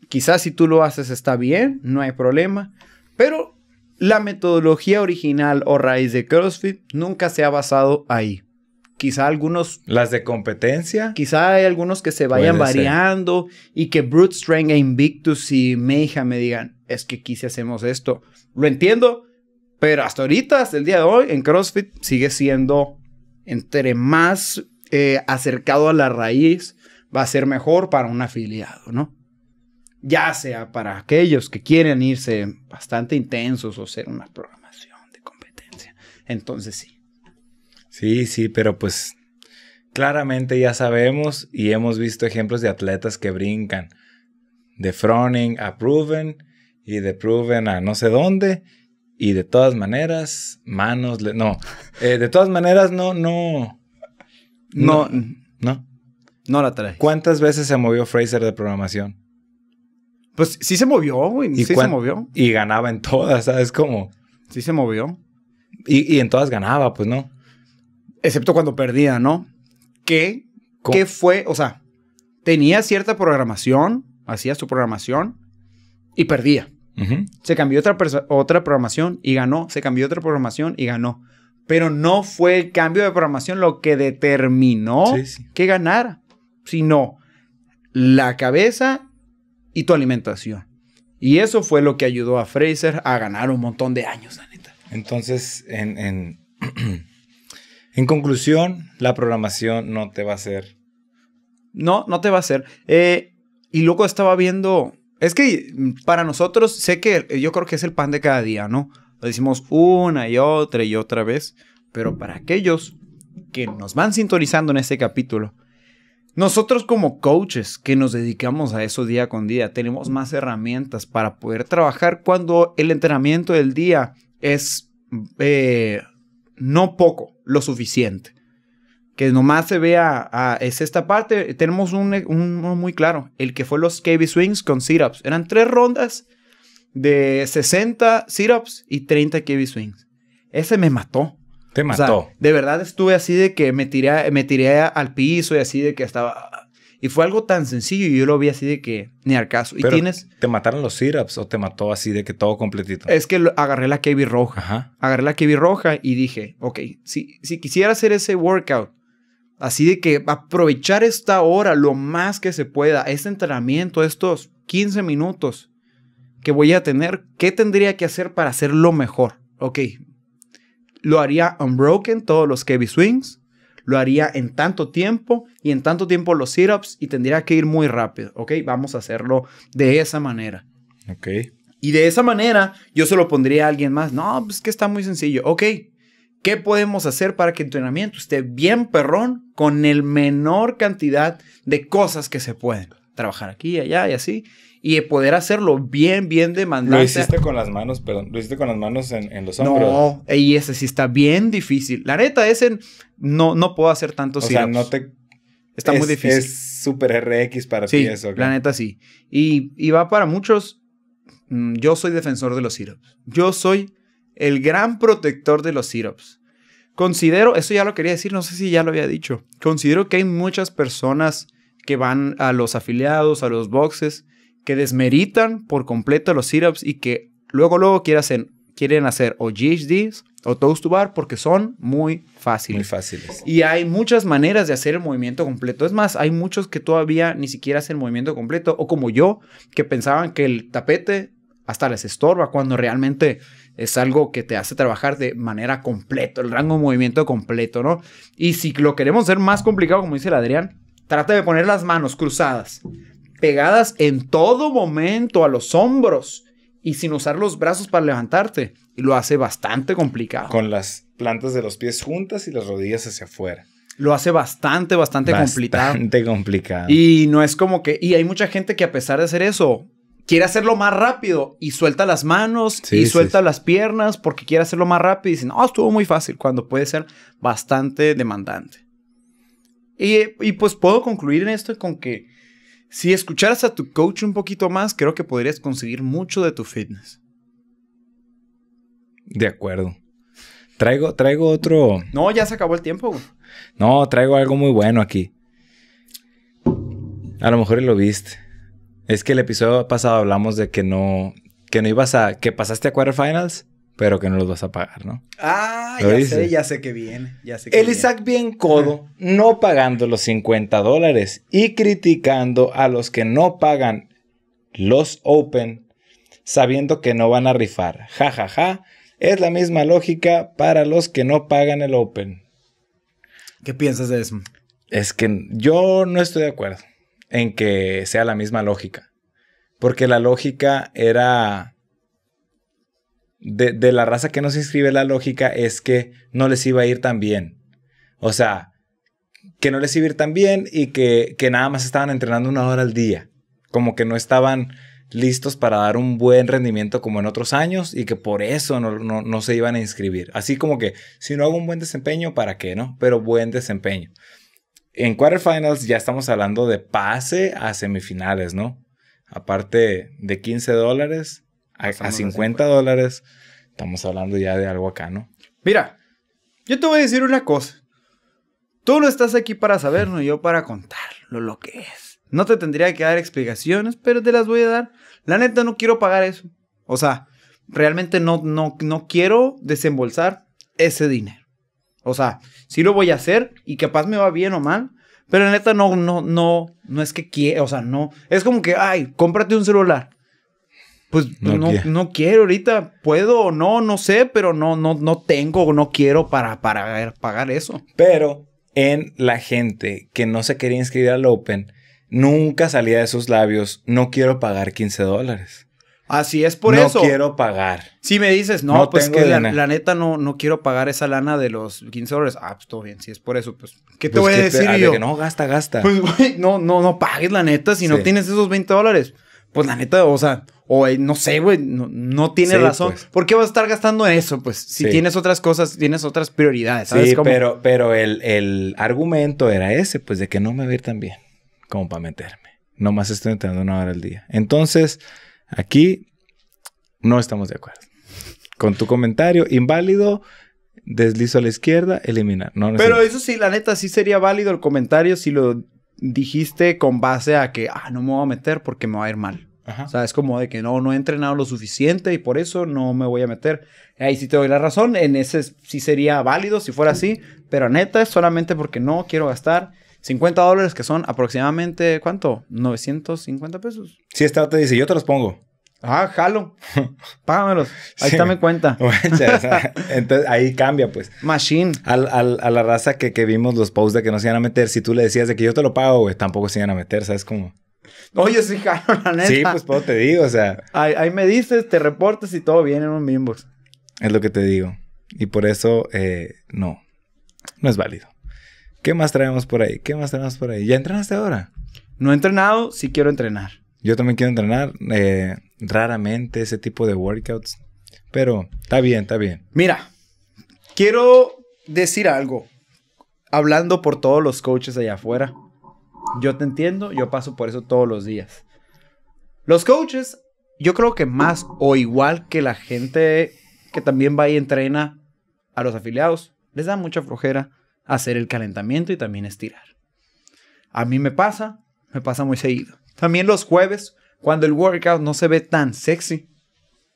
[SPEAKER 1] Quizás si tú lo haces está bien, no hay problema. Pero la metodología original o raíz de CrossFit nunca se ha basado ahí. Quizá algunos... Las de competencia. Quizá hay algunos que se vayan variando y que Brute Strength e Invictus y Meija me digan, es que aquí si hacemos esto. Lo entiendo, pero hasta ahorita, hasta el día de hoy, en CrossFit sigue siendo entre más eh, acercado a la raíz, va a ser mejor para un afiliado, ¿no? Ya sea para aquellos que quieren irse bastante intensos o hacer una programación de competencia. Entonces sí.
[SPEAKER 2] Sí, sí, pero pues claramente ya sabemos y hemos visto ejemplos de atletas que brincan de Froning a Proven y de Proven a no sé dónde y de todas maneras, manos, no. Eh, de todas maneras, no, no. No. No. No la trae. ¿Cuántas veces se movió Fraser de programación?
[SPEAKER 1] Pues sí se movió, güey. Sí se movió.
[SPEAKER 2] Y ganaba en todas, ¿sabes cómo? Sí se movió. Y, en todas ganaba, pues no.
[SPEAKER 1] Excepto cuando perdía, ¿no? ¿Qué? ¿Qué fue? O sea, tenía cierta programación, hacía su programación y perdía. Se cambió otra, otra programación y ganó. Se cambió otra programación y ganó. Pero no fue el cambio de programación lo que determinó que ganara, sino la cabeza y tu alimentación. Y eso fue lo que ayudó a Fraser a ganar un montón de años, la neta.
[SPEAKER 2] Entonces, en, en, conclusión,
[SPEAKER 1] la programación no te va a hacer. No, no te va a hacer. Eh, y luego estaba viendo es que mm, para nosotros, sé que eh, yo creo que es el pan de cada día, ¿no? Lo decimos una y otra y otra vez, pero para aquellos que nos van sintonizando en este capítulo, nosotros como coaches que nos dedicamos a eso día con día, tenemos más herramientas para poder trabajar cuando el entrenamiento del día es eh, no poco, lo suficiente que nomás se vea a, ah, es esta parte. Tenemos un, eh, un, muy claro, el que fue los KB Swings con sit-ups. Eran tres rondas de 60 sit-ups y 30 KB Swings. Ese me mató. Te mató. de verdad estuve así de que me tiré, me tiré al piso y así de que estaba... Y fue algo tan sencillo y yo lo vi así de que
[SPEAKER 2] ni al caso. y tienes... ¿Te mataron los sit-ups o te mató así de que todo completito?
[SPEAKER 1] Es que agarré la KB roja. Agarré la KB roja y dije, ok, si, si quisiera hacer ese workout Así de que aprovechar esta hora lo más que se pueda, este entrenamiento, estos 15 minutos que voy a tener, ¿qué tendría que hacer para hacerlo mejor? Ok, lo haría unbroken, todos los heavy swings, lo haría en tanto tiempo y en tanto tiempo los sit-ups y tendría que ir muy rápido, ok, vamos a hacerlo de esa manera. Ok. Y de esa manera yo se lo pondría a alguien más, no, pues que está muy sencillo, ok, ¿qué podemos hacer para que el entrenamiento esté bien perrón con el menor cantidad de cosas que se pueden. Trabajar aquí, allá y así. Y poder hacerlo bien, bien demandante. Lo hiciste con las manos, perdón. Lo hiciste con las manos en, los hombros. No, y ese sí está bien difícil. La neta, ese no, no puedo hacer tantos O sea, no te...
[SPEAKER 2] Está muy difícil.
[SPEAKER 1] Es súper RX para sí, ti eso. Sí, la neta sí. Y, y va para muchos. Mm, yo soy defensor de los sirops Yo soy el gran protector de los sirops Considero, eso ya lo quería decir, no sé si ya lo había dicho, considero que hay muchas personas que van a los afiliados, a los boxes, que desmeritan por completo los sit y que luego, luego quieren hacer, quieren hacer o GHDs o toast to bar porque son muy fáciles. Muy fáciles. Y hay muchas maneras de hacer el movimiento completo. Es más, hay muchos que todavía ni siquiera hacen el movimiento completo o como yo, que pensaban que el tapete hasta les estorba cuando realmente es algo que te hace trabajar de manera completa, el rango de movimiento completo, ¿no? Y si lo queremos hacer más complicado, como dice el Adrián, trata de poner las manos cruzadas, pegadas en todo momento a los hombros y sin usar los brazos para levantarte. Y lo hace bastante complicado. Con las plantas de los pies juntas y las rodillas hacia afuera lo hace bastante, bastante, bastante complicado.
[SPEAKER 2] Bastante complicado. Y
[SPEAKER 1] no es como que. Y hay mucha gente que, a pesar de hacer eso, quiere hacerlo más rápido y suelta las manos y suelta las piernas porque quiere hacerlo más rápido y dice, no, estuvo muy fácil cuando puede ser bastante demandante. Y, y pues puedo concluir en esto con que si escucharas a tu coach un poquito más, creo que podrías conseguir mucho de tu fitness.
[SPEAKER 2] De acuerdo. Traigo, traigo otro.
[SPEAKER 1] No, ya se acabó el tiempo.
[SPEAKER 2] No, traigo algo muy bueno aquí. A lo mejor lo viste. Es que el episodio pasado hablamos de que no, que no ibas a, que pasaste a quarterfinals, pero que no los vas a pagar, ¿no? Ah, ya sé,
[SPEAKER 1] ya sé que viene, ya El Isaac
[SPEAKER 2] bien codo, no pagando los 50 dólares y criticando a los que no pagan los Open, sabiendo que no van a rifar. Ja, ja, ja. Es la misma lógica para los que no pagan el Open. ¿Qué piensas de eso? Es que yo no estoy de acuerdo en que sea la misma lógica. Porque la lógica era... De, la raza que no se inscribe la lógica es que no les iba a ir tan bien. O sea, que no les iba a ir tan bien y que, que nada más estaban entrenando una hora al día. Como que no estaban listos para dar un buen rendimiento como en otros años y que por eso no, no, no, se iban a inscribir. Así como que si no hago un buen desempeño, ¿para qué no? Pero buen desempeño. En quarterfinals ya estamos hablando de pase a semifinales, ¿no? Aparte de 15 dólares a,
[SPEAKER 1] 50, dólares,
[SPEAKER 2] estamos hablando ya de algo acá, ¿no?
[SPEAKER 1] Mira, yo te voy a decir una cosa. Tú no estás aquí para saberlo y yo para contarlo lo que es. No te tendría que dar explicaciones, pero te las voy a dar. La neta no quiero pagar eso. O sea, realmente no, no, no quiero desembolsar ese dinero. O sea, sí lo voy a hacer y capaz me va bien o mal, pero neta no, no, no, no es que quiera, o sea, no. Es como que, ay, cómprate un celular. Pues no, no, quiero ahorita, puedo o no, no sé, pero no, no, no tengo o no quiero para, para pagar eso. Pero
[SPEAKER 2] en la gente que no se quería inscribir al Open, nunca salía de sus labios, no quiero pagar 15 dólares.
[SPEAKER 1] Así es por eso. No quiero pagar. Si me dices, no, pues que la, neta no, no quiero pagar esa lana de los 15 dólares. Ah, pues todo bien, si es por eso, pues, ¿qué te pues, voy a decir ah, yo? Que no, gasta, gasta. Pues, güey, no, no, no pagues la neta si no tienes esos 20 dólares. Pues la neta, o sea, eh, no sé, güey, no, tiene razón. Pues. ¿Por qué vas a estar gastando eso? Pues si tienes otras cosas, tienes otras prioridades. ¿sabes sí, pero,
[SPEAKER 2] pero el, el, argumento era ese, pues de que no me va a ir tan bien como para meterme. Nomás estoy entrando una hora al día. Entonces, Aquí no estamos de acuerdo. Con tu comentario inválido, deslizo a la izquierda, eliminar. No, Pero eso
[SPEAKER 1] sí, la neta, sí sería válido el comentario si lo dijiste con base a que, ah, no me voy a meter porque me va a ir mal. O sea, es como de que no, no he entrenado lo suficiente y por eso no me voy a meter. Ahí sí te doy la razón, en ese sí sería válido si fuera así, pero neta es solamente porque no quiero gastar 50 dólares que son aproximadamente, ¿cuánto? 950 pesos. Sí, esta te dice, yo te los pongo. Ah, jalo. Págamelos. Ahí está mi cuenta. Entonces ahí cambia, pues. Machine. a la
[SPEAKER 2] raza que, vimos los posts de que no se iban a meter, si tú le decías de que yo te lo pago, güey, tampoco se iban a meter, ¿sabes cómo?
[SPEAKER 1] Oye, sí, jalo, la neta. Sí, pues puedo te
[SPEAKER 2] digo, o sea.
[SPEAKER 1] Ahí, me dices, te reportas y todo viene en un inbox.
[SPEAKER 2] Es lo que te digo. Y por eso, eh, no. No es válido. ¿Qué más traemos por ahí? ¿Qué más traemos por ahí? ¿Ya entrenaste ahora? No he entrenado, sí quiero entrenar. Yo también quiero entrenar. Eh, raramente ese tipo de workouts. Pero está bien, está bien.
[SPEAKER 1] Mira, quiero decir algo. Hablando por todos los coaches allá afuera. Yo te entiendo, yo paso por eso todos los días. Los coaches, yo creo que más o igual que la gente que también va y entrena a los afiliados, les da mucha flojera hacer el calentamiento y también estirar. A mí me pasa, me pasa muy seguido. También los jueves, cuando el workout no se ve tan sexy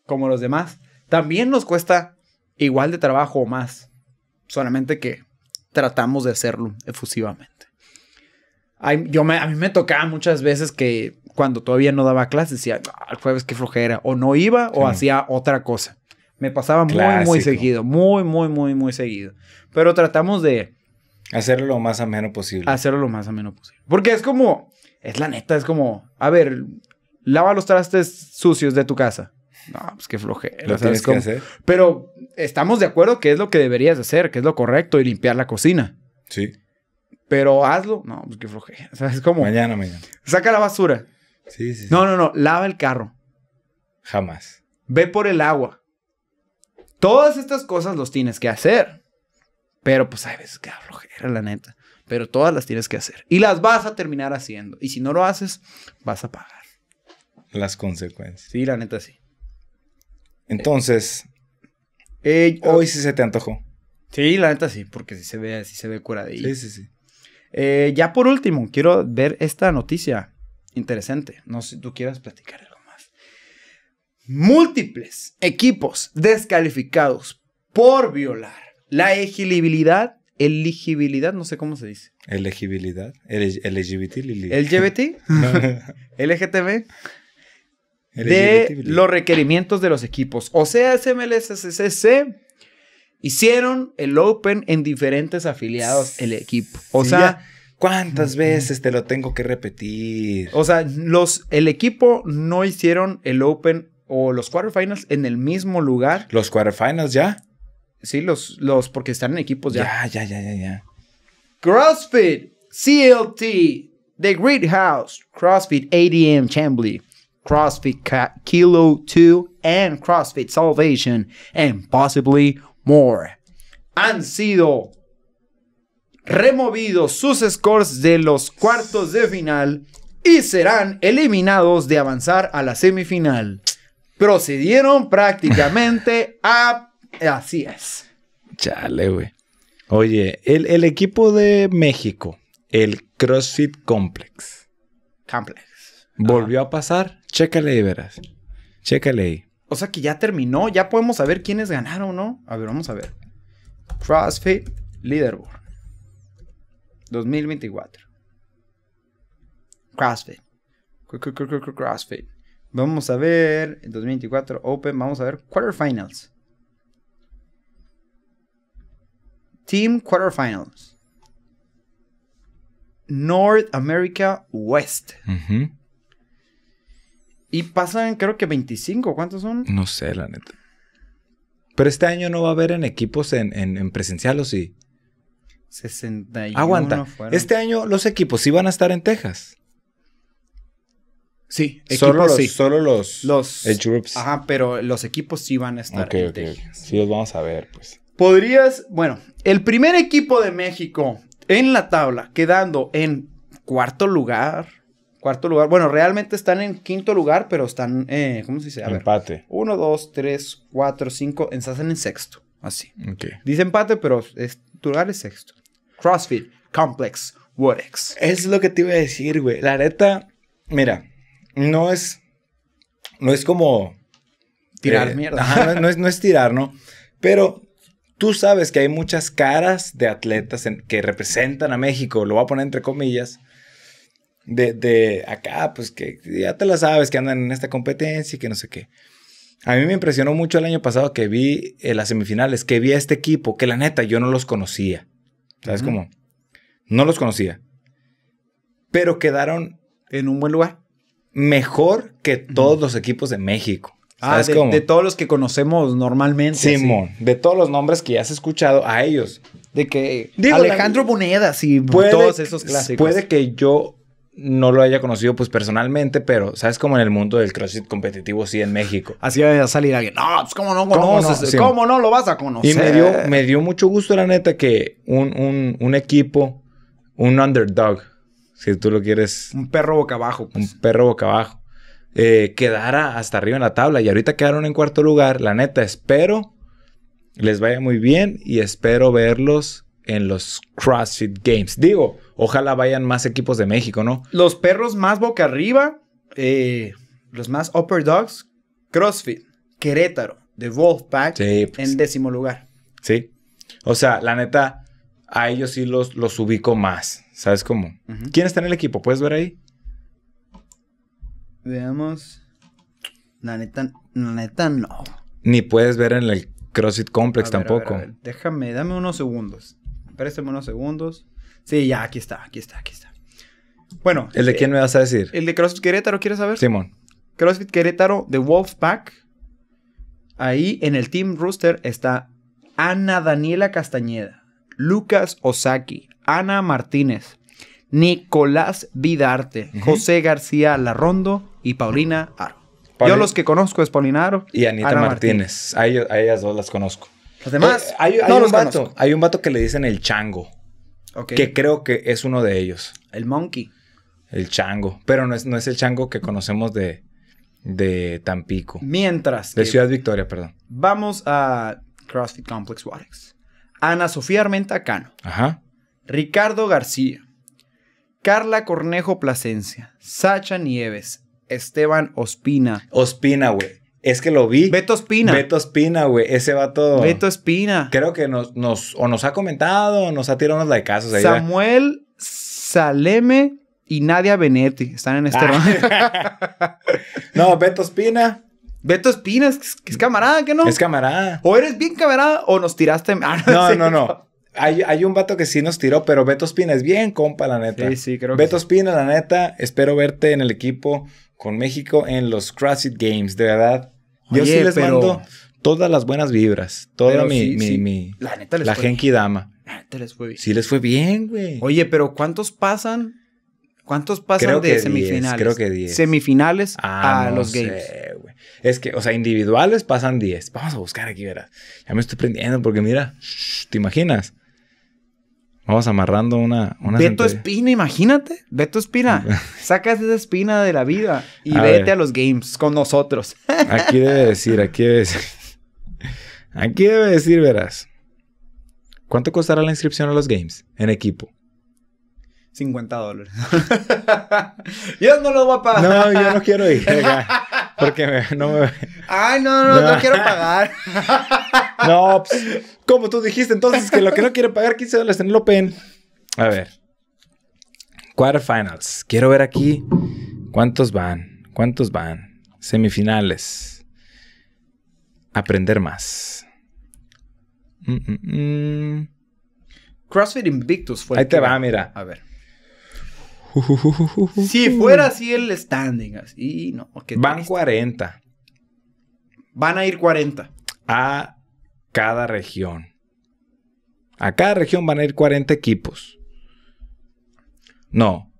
[SPEAKER 1] como los demás, también nos cuesta igual de trabajo o más, solamente que tratamos de hacerlo efusivamente. yo a mí me tocaba muchas veces que cuando todavía no daba clases decía, ah, el jueves qué flojera, o no iba o hacía otra cosa. Me pasaba muy, muy seguido, muy, muy, muy, muy seguido. Pero tratamos de Hacerlo lo más ameno posible. Hacerlo lo más ameno posible. Porque es como, es la neta, es como, a ver, lava los trastes sucios de tu casa. No, pues qué flojera. Lo que hacer. Pero estamos de acuerdo que es lo que deberías hacer, que es lo correcto y limpiar la cocina. Sí. Pero hazlo. No, pues qué flojera.
[SPEAKER 2] es como. Mañana, mañana.
[SPEAKER 1] Saca la basura. Sí, sí. No, no, no. Lava el carro. Jamás. Ve por el agua. Todas estas cosas los tienes que hacer. Pero pues, veces pues, que da flojera, la neta. Pero todas las tienes que hacer. Y las vas a terminar haciendo. Y si no lo haces, vas a pagar. Las consecuencias. Sí, la neta sí. Entonces, eh, eh, hoy sí se te antojó. Sí, la neta sí, porque sí se ve, sí se ve Sí, sí, sí. Eh, ya por último, quiero ver esta noticia interesante. No sé si tú quieras platicar algo más. Múltiples equipos descalificados por violar la elegibilidad, elegibilidad, no sé cómo se dice.
[SPEAKER 2] Elegibilidad, LGBT. LGBT,
[SPEAKER 1] LGTB. De los requerimientos de los equipos. O sea, SMLSCC hicieron el Open en diferentes afiliados, el equipo. O sea, ¿Cuántas veces te lo tengo que repetir? O sea, los, el equipo no hicieron el Open o los quarterfinals en el mismo lugar. Los quarterfinals ya. Sí, los, los porque están en equipos ya. Ya, ya, ya, ya, ya. CrossFit, CLT, The Great House, CrossFit ADM Chambly, CrossFit Kilo 2, and CrossFit Salvation, and possibly more. Han sido removidos sus scores de los cuartos de final y serán eliminados de avanzar a la semifinal. Procedieron prácticamente a Así es.
[SPEAKER 2] Chale, güey. Oye, el, equipo de México, el CrossFit Complex. Complex. Volvió a pasar. Chécale y verás. Chécale ahí. O
[SPEAKER 1] sea que ya terminó. Ya podemos saber quiénes ganaron, ¿no? A ver, vamos a ver. CrossFit Leaderboard. 2024. CrossFit. CrossFit. Vamos a ver. En 2024 Open. Vamos a ver. Quarterfinals. Team Quarterfinals. North America West. Y pasan, creo que 25. ¿Cuántos son?
[SPEAKER 2] No sé, la neta. Pero este año no va a haber en equipos en, presencial, ¿o sí?
[SPEAKER 1] 61. Aguanta. Este
[SPEAKER 2] año los equipos sí van a estar en Texas. Sí, equipos solo los,
[SPEAKER 1] Solo los, los Edge Groups. Ajá, pero los equipos sí van a estar okay, en okay. Texas. Sí, los vamos a ver, pues. Podrías, bueno, el primer equipo de México en la tabla, quedando en cuarto lugar. Cuarto lugar. Bueno, realmente están en quinto lugar, pero están, eh, ¿cómo se dice?
[SPEAKER 2] empate.
[SPEAKER 1] uno, dos, tres, cuatro, cinco. Están en sexto. Así. Dice empate, pero es, tu lugar es sexto. CrossFit, Complex, Wodex. Es lo que te iba a decir, güey. La neta,
[SPEAKER 2] mira, no es. No es como.
[SPEAKER 1] Tirar eh, mierda.
[SPEAKER 2] es, no es tirar, ¿no? Pero Tú sabes que hay muchas caras de atletas que representan a México, lo voy a poner entre comillas, de, acá, pues que ya te la sabes, que andan en esta competencia y que no sé qué. A mí me impresionó mucho el año pasado que vi eh, las semifinales, que vi a este equipo, que la neta yo no los conocía. ¿Sabes cómo? No los conocía.
[SPEAKER 1] Pero quedaron... En
[SPEAKER 2] un buen lugar. Mejor que todos los equipos de México. Ah, de,
[SPEAKER 1] todos los que conocemos normalmente. Simón, de todos los nombres que has escuchado a ellos. De que. Alejandro Bonedas y todos esos clásicos. Puede
[SPEAKER 2] que yo no lo haya conocido pues personalmente, pero sabes como en el mundo del CrossFit competitivo sí en México. Así va a salir alguien, no,
[SPEAKER 1] pues cómo no conoces, ¿Cómo no? lo vas a conocer. Y me dio,
[SPEAKER 2] me dio mucho gusto la neta que un, equipo, un underdog, si tú lo quieres. Un perro boca abajo. Pues. Un perro boca abajo eh, quedara hasta arriba en la tabla. Y ahorita quedaron en cuarto lugar. La neta, espero les vaya muy bien y espero verlos en los CrossFit Games. Digo, ojalá vayan más equipos de México, ¿no?
[SPEAKER 1] Los perros más boca arriba, eh, los más upper dogs, CrossFit, Querétaro, The Wolfpack, Pack pues. en décimo lugar. Sí. O sea, la neta,
[SPEAKER 2] a ellos sí los, los ubico más. ¿Sabes cómo? ¿Quién está en el equipo? ¿Puedes ver ahí?
[SPEAKER 1] Veamos. La neta, no.
[SPEAKER 2] Ni puedes ver en el CrossFit Complex tampoco.
[SPEAKER 1] Déjame, dame unos segundos. Préstame unos segundos. Sí, ya, aquí está, aquí está, aquí está. Bueno. ¿El de eh,
[SPEAKER 2] quién me vas a decir?
[SPEAKER 1] El de CrossFit Querétaro, ¿quieres saber? Simón. CrossFit Querétaro de Wolfpack. Ahí en el Team Rooster está Ana Daniela Castañeda, Lucas Osaki, Ana Martínez, Nicolás Vidarte, José García Larrondo y Paulina Aro. Yo los que conozco es Paulina Aro y Anita Martínez.
[SPEAKER 2] A, ellas dos las conozco. Los demás, eh, hay, un vato, hay un que le dicen el chango. Que creo que es uno de ellos. El monkey. El chango. Pero no es, no es el chango que conocemos de, de Tampico. Mientras. De Ciudad Victoria,
[SPEAKER 1] perdón. Vamos a CrossFit Complex Juárez. Ana Sofía Armenta Cano. Ajá. Ricardo García. Carla Cornejo Plasencia, Sacha Nieves, Esteban Ospina. Ospina, güey. Es que lo vi. Beto Espina. Beto
[SPEAKER 2] Espina, güey. Ese va todo. Beto Espina. Creo que nos, nos, o nos ha comentado o nos ha
[SPEAKER 1] tirado unos likeazos ahí. Samuel Saleme y Nadia Benetti. Están en este momento. Ah. No, Beto Espina. Beto Espina, es, camarada, ¿qué no? Es camarada. O eres bien camarada o nos tiraste. Ah, no, no, no. Hay, un vato
[SPEAKER 2] que sí nos tiró, pero Beto Espina es bien compa, la neta. Sí, sí, creo que Beto Espina, la neta, espero verte en el equipo con México en los CrossFit Games, de verdad. Yo sí les mando todas las buenas vibras, toda mi, La neta les Dama.
[SPEAKER 1] La neta les fue bien.
[SPEAKER 2] Sí les fue bien,
[SPEAKER 1] güey. Oye, pero ¿cuántos pasan? ¿Cuántos pasan creo de semifinales? creo que 10. Semifinales ah, a no los sé, Games.
[SPEAKER 2] Es que, o sea, individuales pasan 10. Vamos a buscar aquí, verás. Ya me estoy prendiendo porque mira, ¿te imaginas? Vamos amarrando una. una tu Espina,
[SPEAKER 1] imagínate. tu Espina. Sacas esa espina de la vida y vete a los games con nosotros.
[SPEAKER 2] aquí debe decir, aquí debe decir. Aquí debe decir, verás. ¿Cuánto costará la inscripción a los games en equipo?
[SPEAKER 1] 50 dólares. yo no lo voy a pagar. No,
[SPEAKER 2] yo no quiero ir. Porque no me.
[SPEAKER 1] Ay, no, no, no, no quiero
[SPEAKER 2] pagar. No, pues, como tú dijiste entonces que lo que no quiere pagar 15 dólares en el Open. A ver. Quarterfinals. Quiero ver aquí cuántos van, cuántos van. Semifinales. Aprender más. Mm, mm, mm.
[SPEAKER 1] CrossFit Invictus Ahí te va, mira. A ver. si fuera así el standing, así, no. Van 40. Van a ir 40.
[SPEAKER 2] A cada región. A cada región van a ir 40 equipos. No.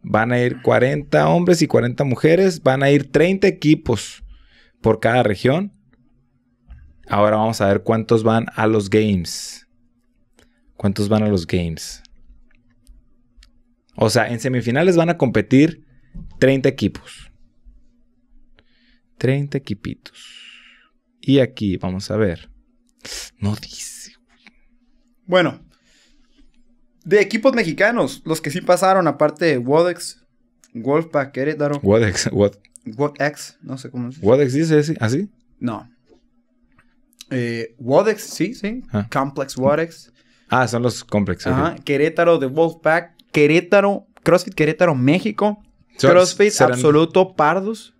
[SPEAKER 2] Van a ir 40 hombres y 40 mujeres. Van a ir 30 equipos por cada región. Ahora vamos a ver cuántos van a los games. ¿Cuántos van a los games? O sea, en semifinales van a competir 30 equipos. 30 equipitos. Y aquí vamos a ver. No dice.
[SPEAKER 1] Bueno, de equipos mexicanos, los que sí pasaron, aparte de Wodex, Wolfpack, Querétaro.
[SPEAKER 2] Wodex, what?
[SPEAKER 1] Wodex, no sé cómo se
[SPEAKER 2] dice. Wodex dice así. ¿Ah,
[SPEAKER 1] no. Eh, Wodex, sí, sí. Ah. Complex Wodex. Ah, son los Complex. Querétaro de Wolfpack. Querétaro, CrossFit Querétaro México. CrossFit Absoluto Pardos.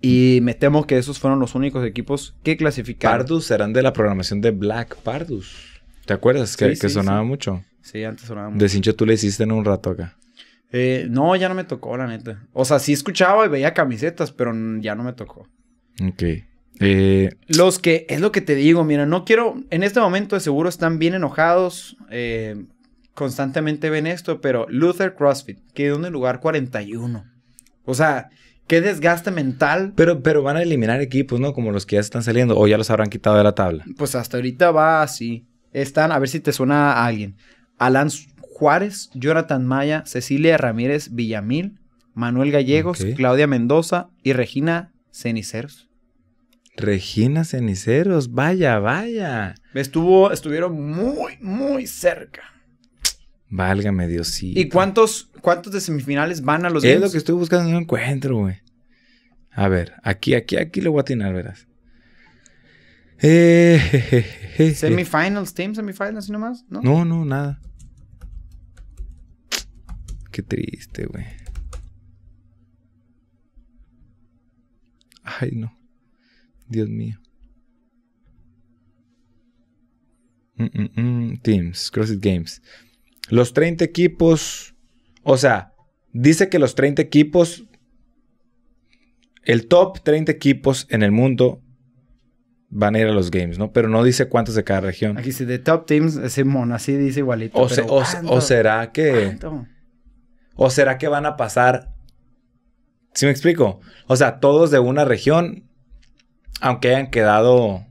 [SPEAKER 1] Y me temo que esos fueron los únicos equipos que clasificaron. Pardus eran de la programación de Black Pardus. ¿Te acuerdas? Que, sonaba
[SPEAKER 2] mucho. Sí, antes sonaba mucho. De cincho tú le hiciste en un rato acá.
[SPEAKER 1] Eh, no, ya no me tocó, la neta. O sea, sí escuchaba y veía camisetas, pero ya no me tocó.
[SPEAKER 2] Ok. Eh,
[SPEAKER 1] los que, es lo que te digo, mira, no quiero, en este momento de seguro están bien enojados, eh, constantemente ven esto, pero Luther CrossFit quedó en el lugar 41. O sea, Qué desgaste mental. Pero, pero van a eliminar equipos, ¿no? Como los que ya están saliendo. O ya los habrán quitado de la tabla. Pues hasta ahorita va así. Están, a ver si te suena a alguien. Alan Juárez, Jonathan Maya, Cecilia Ramírez Villamil, Manuel Gallegos, Claudia Mendoza y Regina Ceniceros.
[SPEAKER 2] Regina Ceniceros, vaya, vaya.
[SPEAKER 1] Estuvo, estuvieron muy, muy cerca.
[SPEAKER 2] Válgame Dios, sí. ¿Y
[SPEAKER 1] cuántos, cuántos de semifinales van a los Es lo que
[SPEAKER 2] estoy buscando y no encuentro, güey. A ver, aquí, aquí, aquí lo voy a atinar, verás. Eh,
[SPEAKER 1] semifinals, team semifinals y nomás,
[SPEAKER 2] ¿no? No, no, nada. Qué triste, güey. Ay, no. Dios mío. Mm, mm, mm Teams, CrossFit Games. Los 30 equipos, o sea, dice que los 30 equipos, el top 30 equipos en el mundo van a ir a los games, ¿no? Pero no dice cuántos de cada región. Aquí
[SPEAKER 1] dice de top teams, Simón, así dice igualito. O,
[SPEAKER 2] será que... O será que van a pasar... ¿Sí me explico? O sea, todos de una región, aunque hayan quedado...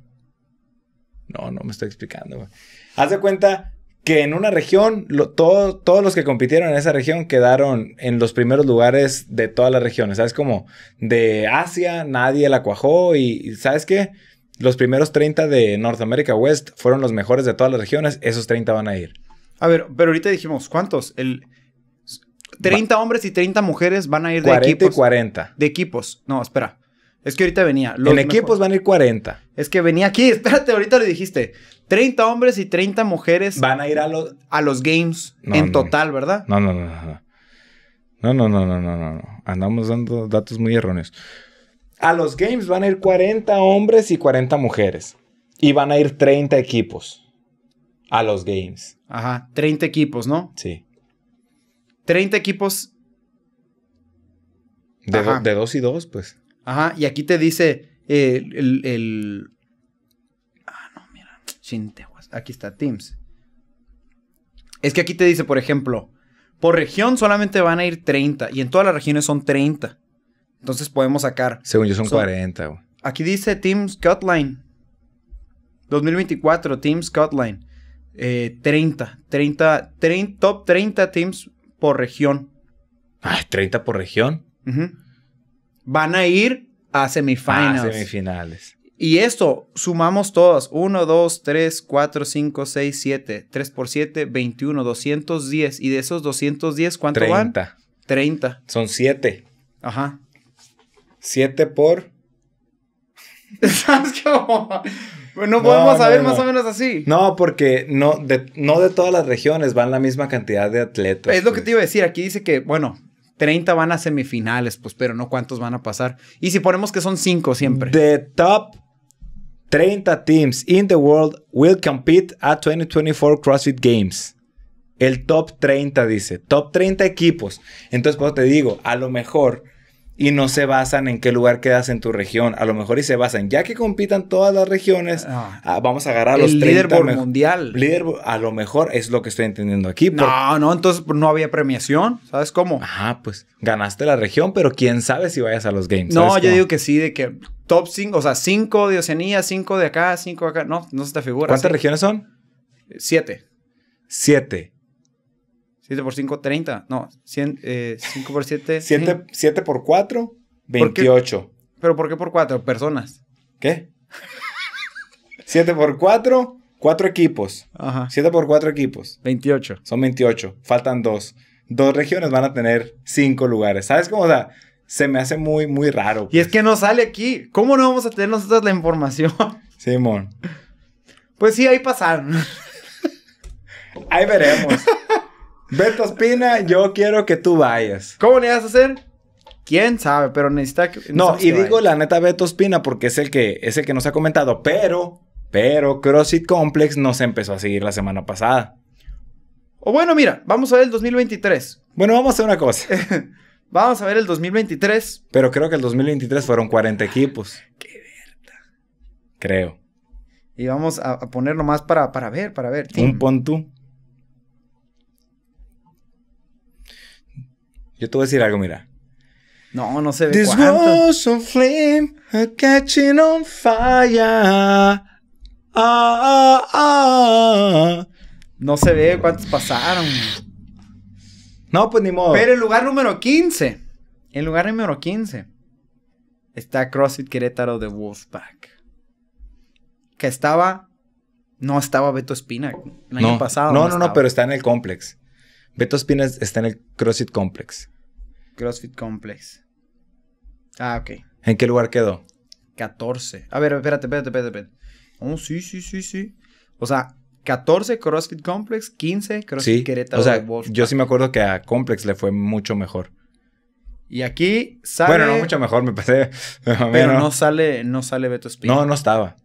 [SPEAKER 2] No, no me estoy explicando. Haz de cuenta que en una región, todos los que compitieron en esa región quedaron en los primeros lugares de todas las regiones. ¿Sabes? cómo? de Asia, nadie la cuajó y, ¿sabes qué? Los primeros 30 de Norteamérica West fueron los mejores de todas las regiones. Esos 30 van a
[SPEAKER 1] ir. A ver, pero ahorita dijimos, ¿cuántos? El... 30 hombres y 30 mujeres van a ir de 40 equipos. Y 40. De equipos. No, espera. Es que ahorita venía. Los en equipos van a ir 40. Es que venía aquí, espérate, ahorita lo dijiste. 30 hombres y 30 mujeres van a ir a los, a los games en total, ¿verdad?
[SPEAKER 2] No, no, no, no. No, no, no, no, no, Andamos dando datos muy erróneos. A los games van a ir 40 hombres y 40 mujeres. Y van a ir 30 equipos a los games.
[SPEAKER 1] Ajá, 30 equipos, ¿no? Sí. 30 equipos.
[SPEAKER 2] De, dos y dos, pues.
[SPEAKER 1] Ajá, y aquí te dice eh, el, Aquí está Teams. Es que aquí te dice, por ejemplo, por región solamente van a ir 30 y en todas las regiones son 30. Entonces podemos sacar. Según yo son, 40, güey. Aquí dice Teams Scotline. 2024, Teams Scotline. Eh, 30, 30, 30, top 30 teams por región. Ay, 30 por región. Van a ir a ah, semifinales. A
[SPEAKER 2] semifinales.
[SPEAKER 1] Y esto sumamos todas. 1, 2, 3, 4, 5, 6, 7. 3 por 7, 21, 210. Y de esos 210, ¿cuánto 30. van? 30. Son 7. Ajá. 7 por... ¿Sabes cómo? Pues no podemos saber más o menos así.
[SPEAKER 2] No, porque no de, no de
[SPEAKER 1] todas las regiones van la misma cantidad de atletas. Es lo que pues. te iba a decir. Aquí dice que, bueno, 30 van a semifinales, pues, pero no cuántos van a pasar. Y si ponemos que son 5 siempre. De top 30 teams in the world will compete at 2024 CrossFit
[SPEAKER 2] Games. El top 30 dice, top 30 equipos. Entonces, pues te digo, a lo mejor y no se basan en qué lugar quedas en tu región, a lo mejor y se basan, ya que compitan todas las regiones,
[SPEAKER 1] ah. Ah, vamos a agarrar a los el 30 líder mundial. Líder, a lo mejor es lo que estoy entendiendo aquí. No, no, entonces pues, no había premiación, ¿sabes cómo? Ajá, pues ganaste la región, pero quién sabe si vayas a los games. No, yo digo que sí, de que top 5, o sea, 5 de Oceanía, 5 de acá, 5 de acá. No, no se te figura. ¿Cuántas regiones son? 7.
[SPEAKER 2] 7.
[SPEAKER 1] 7 por 5, 30. No, 5 eh, por 7. 7,
[SPEAKER 2] 7 por 4, 28.
[SPEAKER 1] ¿Pero por qué por 4? Personas. ¿Qué?
[SPEAKER 2] 7 por 4, 4 equipos. Ajá. 7 por 4 equipos. 28. Son 28. Faltan 2. dos regiones van a tener 5 lugares.
[SPEAKER 1] ¿Sabes cómo? O sea, se me hace muy, muy raro. Y es pues. que no sale aquí. ¿Cómo no vamos a tener nosotros la información? Simón. pues sí, ahí pasaron. Ahí veremos. Beto Espina, yo quiero que tú vayas. ¿Cómo le vas a hacer? ¿Quién sabe? Pero necesita que... No, y digo la neta Beto Espina porque
[SPEAKER 2] es el que, es el que nos ha comentado. Pero, pero CrossFit Complex no se empezó a seguir la semana pasada. O bueno, mira, vamos a ver el 2023. Bueno, vamos a hacer una cosa. Vamos a ver el 2023. Pero creo que el 2023 fueron 40 equipos. Qué verdad. Creo.
[SPEAKER 1] Y vamos a, poner nomás para, para ver, para ver. Un
[SPEAKER 2] punto. Yo te voy a decir algo, mira.
[SPEAKER 1] No, no se ve This was flame, catching on fire. Ah, ah, ah. No se ve cuántos pasaron. No, pues ni modo. Pero el lugar número 15. El lugar número 15. Está CrossFit Querétaro de Wolfpack. Que estaba. No estaba Beto Espina el no, año pasado. No, no, no, pero
[SPEAKER 2] está en el complex. Beto Espina está en el CrossFit Complex.
[SPEAKER 1] CrossFit Complex. Ah, ok.
[SPEAKER 2] ¿En qué lugar quedó?
[SPEAKER 1] 14. A ver, espérate, espérate, espérate, espérate. Oh, sí, sí, sí, sí. O sea, 14 CrossFit Complex, 15 CrossFit sí, O sea,
[SPEAKER 2] yo sí me acuerdo que a Complex le fue mucho mejor.
[SPEAKER 1] Y aquí sale. Bueno, no mucho mejor,
[SPEAKER 2] me pasé Pero no,
[SPEAKER 1] sale, no sale Beto Espina. No, no estaba.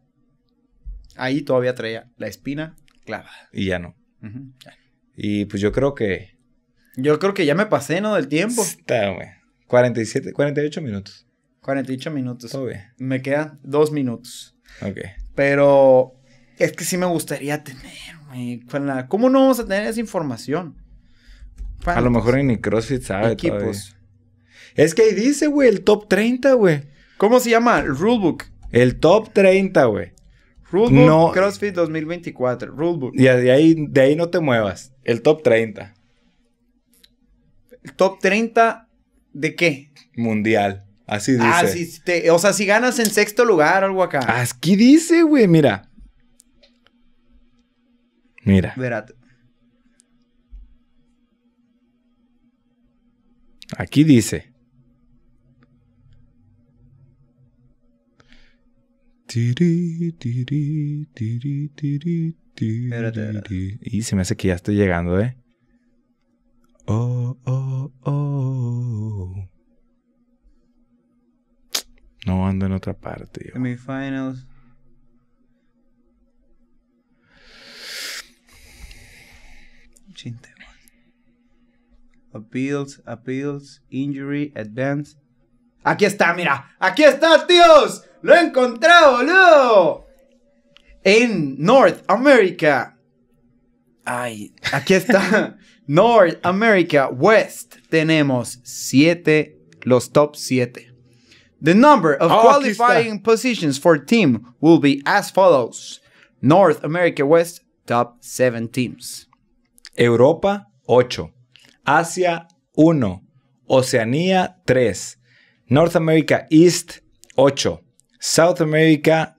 [SPEAKER 1] Ahí todavía traía la espina clavada.
[SPEAKER 2] Y ya no. Y pues yo creo que.
[SPEAKER 1] Yo creo que ya me pasé, ¿no? Del tiempo. Está, güey.
[SPEAKER 2] 47, 48 minutos.
[SPEAKER 1] 48 minutos. Todo bien. Me quedan dos minutos. Ok. Pero es que sí me gustaría tener, güey. ¿Cómo no vamos a tener esa información? A lo mejor
[SPEAKER 2] en CrossFit sabe Equipos. Es que ahí dice, güey, el top 30, güey. ¿Cómo se llama? Rulebook. El top 30, güey.
[SPEAKER 1] Rulebook CrossFit 2024. Rulebook. Y
[SPEAKER 2] de ahí, de ahí no te
[SPEAKER 1] muevas. El top 30. ¿El top 30 de qué? Mundial. Así ah, dice. o sea, si ganas en sexto lugar, algo acá.
[SPEAKER 2] Aquí dice, güey, mira. Mira. Aquí dice. Y se me hace que ya estoy llegando, ¿eh? Oh, oh, oh. No ando en otra parte.
[SPEAKER 1] Yo. Appeals, appeals, injury, advance. Aquí está, mira. Aquí está, tíos. Lo he encontrado, boludo. En North America. Ay, aquí está. North America West. Tenemos siete los top siete. The number of oh, qualifying positions for team will be as follows. North America West, top 7 teams. Europa 8, Asia 1, Oceanía
[SPEAKER 2] 3, North America East 8, South America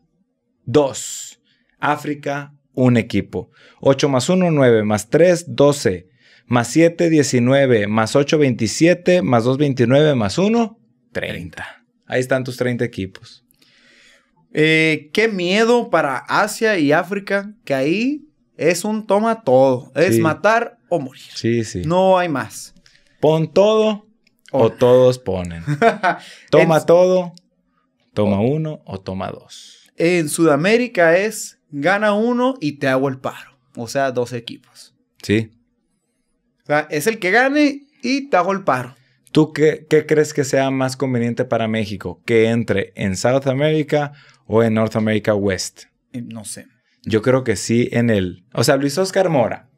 [SPEAKER 2] 2, África un equipo. 8 más 1, 9 más 3, 12 más 7, 19 más 8, 27 más 2, 29
[SPEAKER 1] más 1, 30. Ahí están tus 30 equipos. Eh, qué miedo para Asia y África que ahí es un toma todo. Es matar o morir. Sí, sí. No hay más. Pon todo o,
[SPEAKER 2] todos ponen.
[SPEAKER 1] Toma
[SPEAKER 2] todo, toma oh. uno o toma dos.
[SPEAKER 1] En Sudamérica es gana uno y te hago el paro. O sea, dos equipos. Sí. O sea, es el que gane y te hago el paro. ¿Tú qué, qué,
[SPEAKER 2] crees que sea más conveniente para México? ¿Que entre en South America o en North America West? Eh, no sé. Yo creo que sí en el... O sea, Luis Oscar Mora.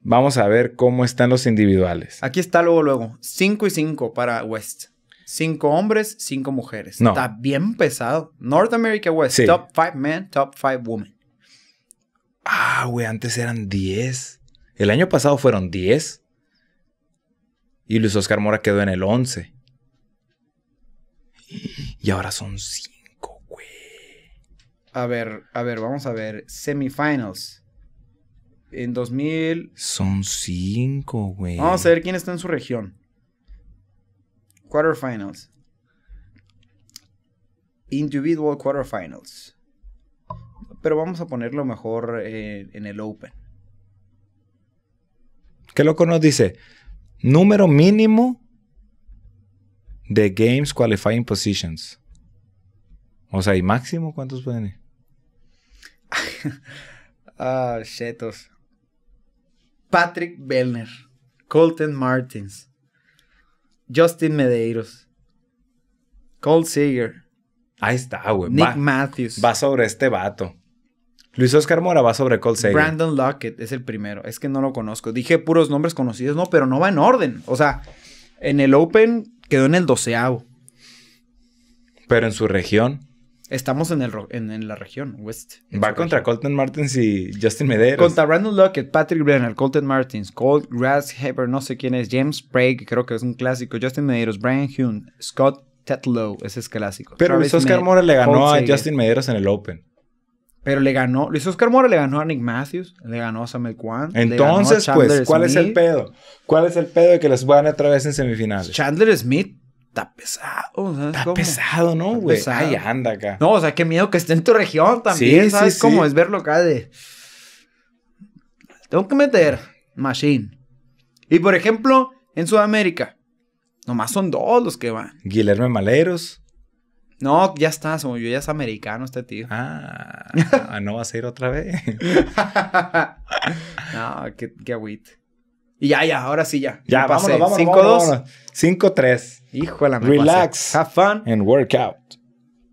[SPEAKER 2] Vamos a ver cómo están los individuales.
[SPEAKER 1] Aquí está luego, luego. Cinco y cinco para West. Cinco hombres, cinco mujeres. No. Está bien pesado. North America West. Top five men, top five women.
[SPEAKER 2] Ah, güey, antes eran 10. El año pasado fueron diez. Y Luis Oscar Mora quedó en el once. Y ahora son cinco
[SPEAKER 1] a ver, a ver, vamos a ver. Semifinals. En 2000.
[SPEAKER 2] Son cinco, güey. Vamos
[SPEAKER 1] a ver quién está en su región. Quarterfinals. Individual quarterfinals. Pero vamos a ponerlo mejor eh, en el Open.
[SPEAKER 2] Qué loco nos dice. Número mínimo de games qualifying positions. O sea, y máximo, ¿cuántos pueden ir?
[SPEAKER 1] ah, chetos. Patrick Bellner, Colton Martins, Justin Medeiros, Cole Seager. Ahí está, güey. Nick
[SPEAKER 2] Matthews. Va sobre
[SPEAKER 1] este vato.
[SPEAKER 2] Luis Oscar Mora va
[SPEAKER 1] sobre Cole Sager. Brandon Lockett es el primero. Es que no lo conozco. Dije puros nombres conocidos, no, pero no va en orden. O sea, en el Open quedó en el doceavo.
[SPEAKER 2] Pero en su región.
[SPEAKER 1] Estamos en, el en, la región, West. Va contra Colton Martins y Justin Medeiros. Contra Randall Lockett, Patrick Brenner, Colton Martins, Colt Grass, Heber, no sé quién es, James Sprague, creo que es un clásico, Justin Medeiros, Brian Hume, Scott Tetlow, ese es clásico. Pero Luis Oscar Mora le ganó a Justin Medeiros en el Open. Pero le ganó, Luis Oscar Mora le ganó a Nick Matthews, le ganó a Samuel Kwan. Entonces, pues, ¿cuál es el
[SPEAKER 2] pedo? ¿Cuál es el pedo de que les van a otra vez en semifinales?
[SPEAKER 1] Chandler Smith está pesado. O sea, está pesado, ¿no, güey? Ay, anda acá. No, o sea, qué miedo que esté en tu región también, sí, ¿sabes? cómo es verlo acá de... Tengo que meter Machine. Y, por ejemplo, en Sudamérica, nomás son dos los que van.
[SPEAKER 2] Guillermo Maleros.
[SPEAKER 1] No, ya está, yo ya es americano este tío. Ah, ah ¿no vas a ir otra vez? no, qué, qué y ya, ya, ahora sí ya. Ya, pasé. vámonos, 5-2.
[SPEAKER 2] 5-3. Híjole, me Relax. Have fun. And work out.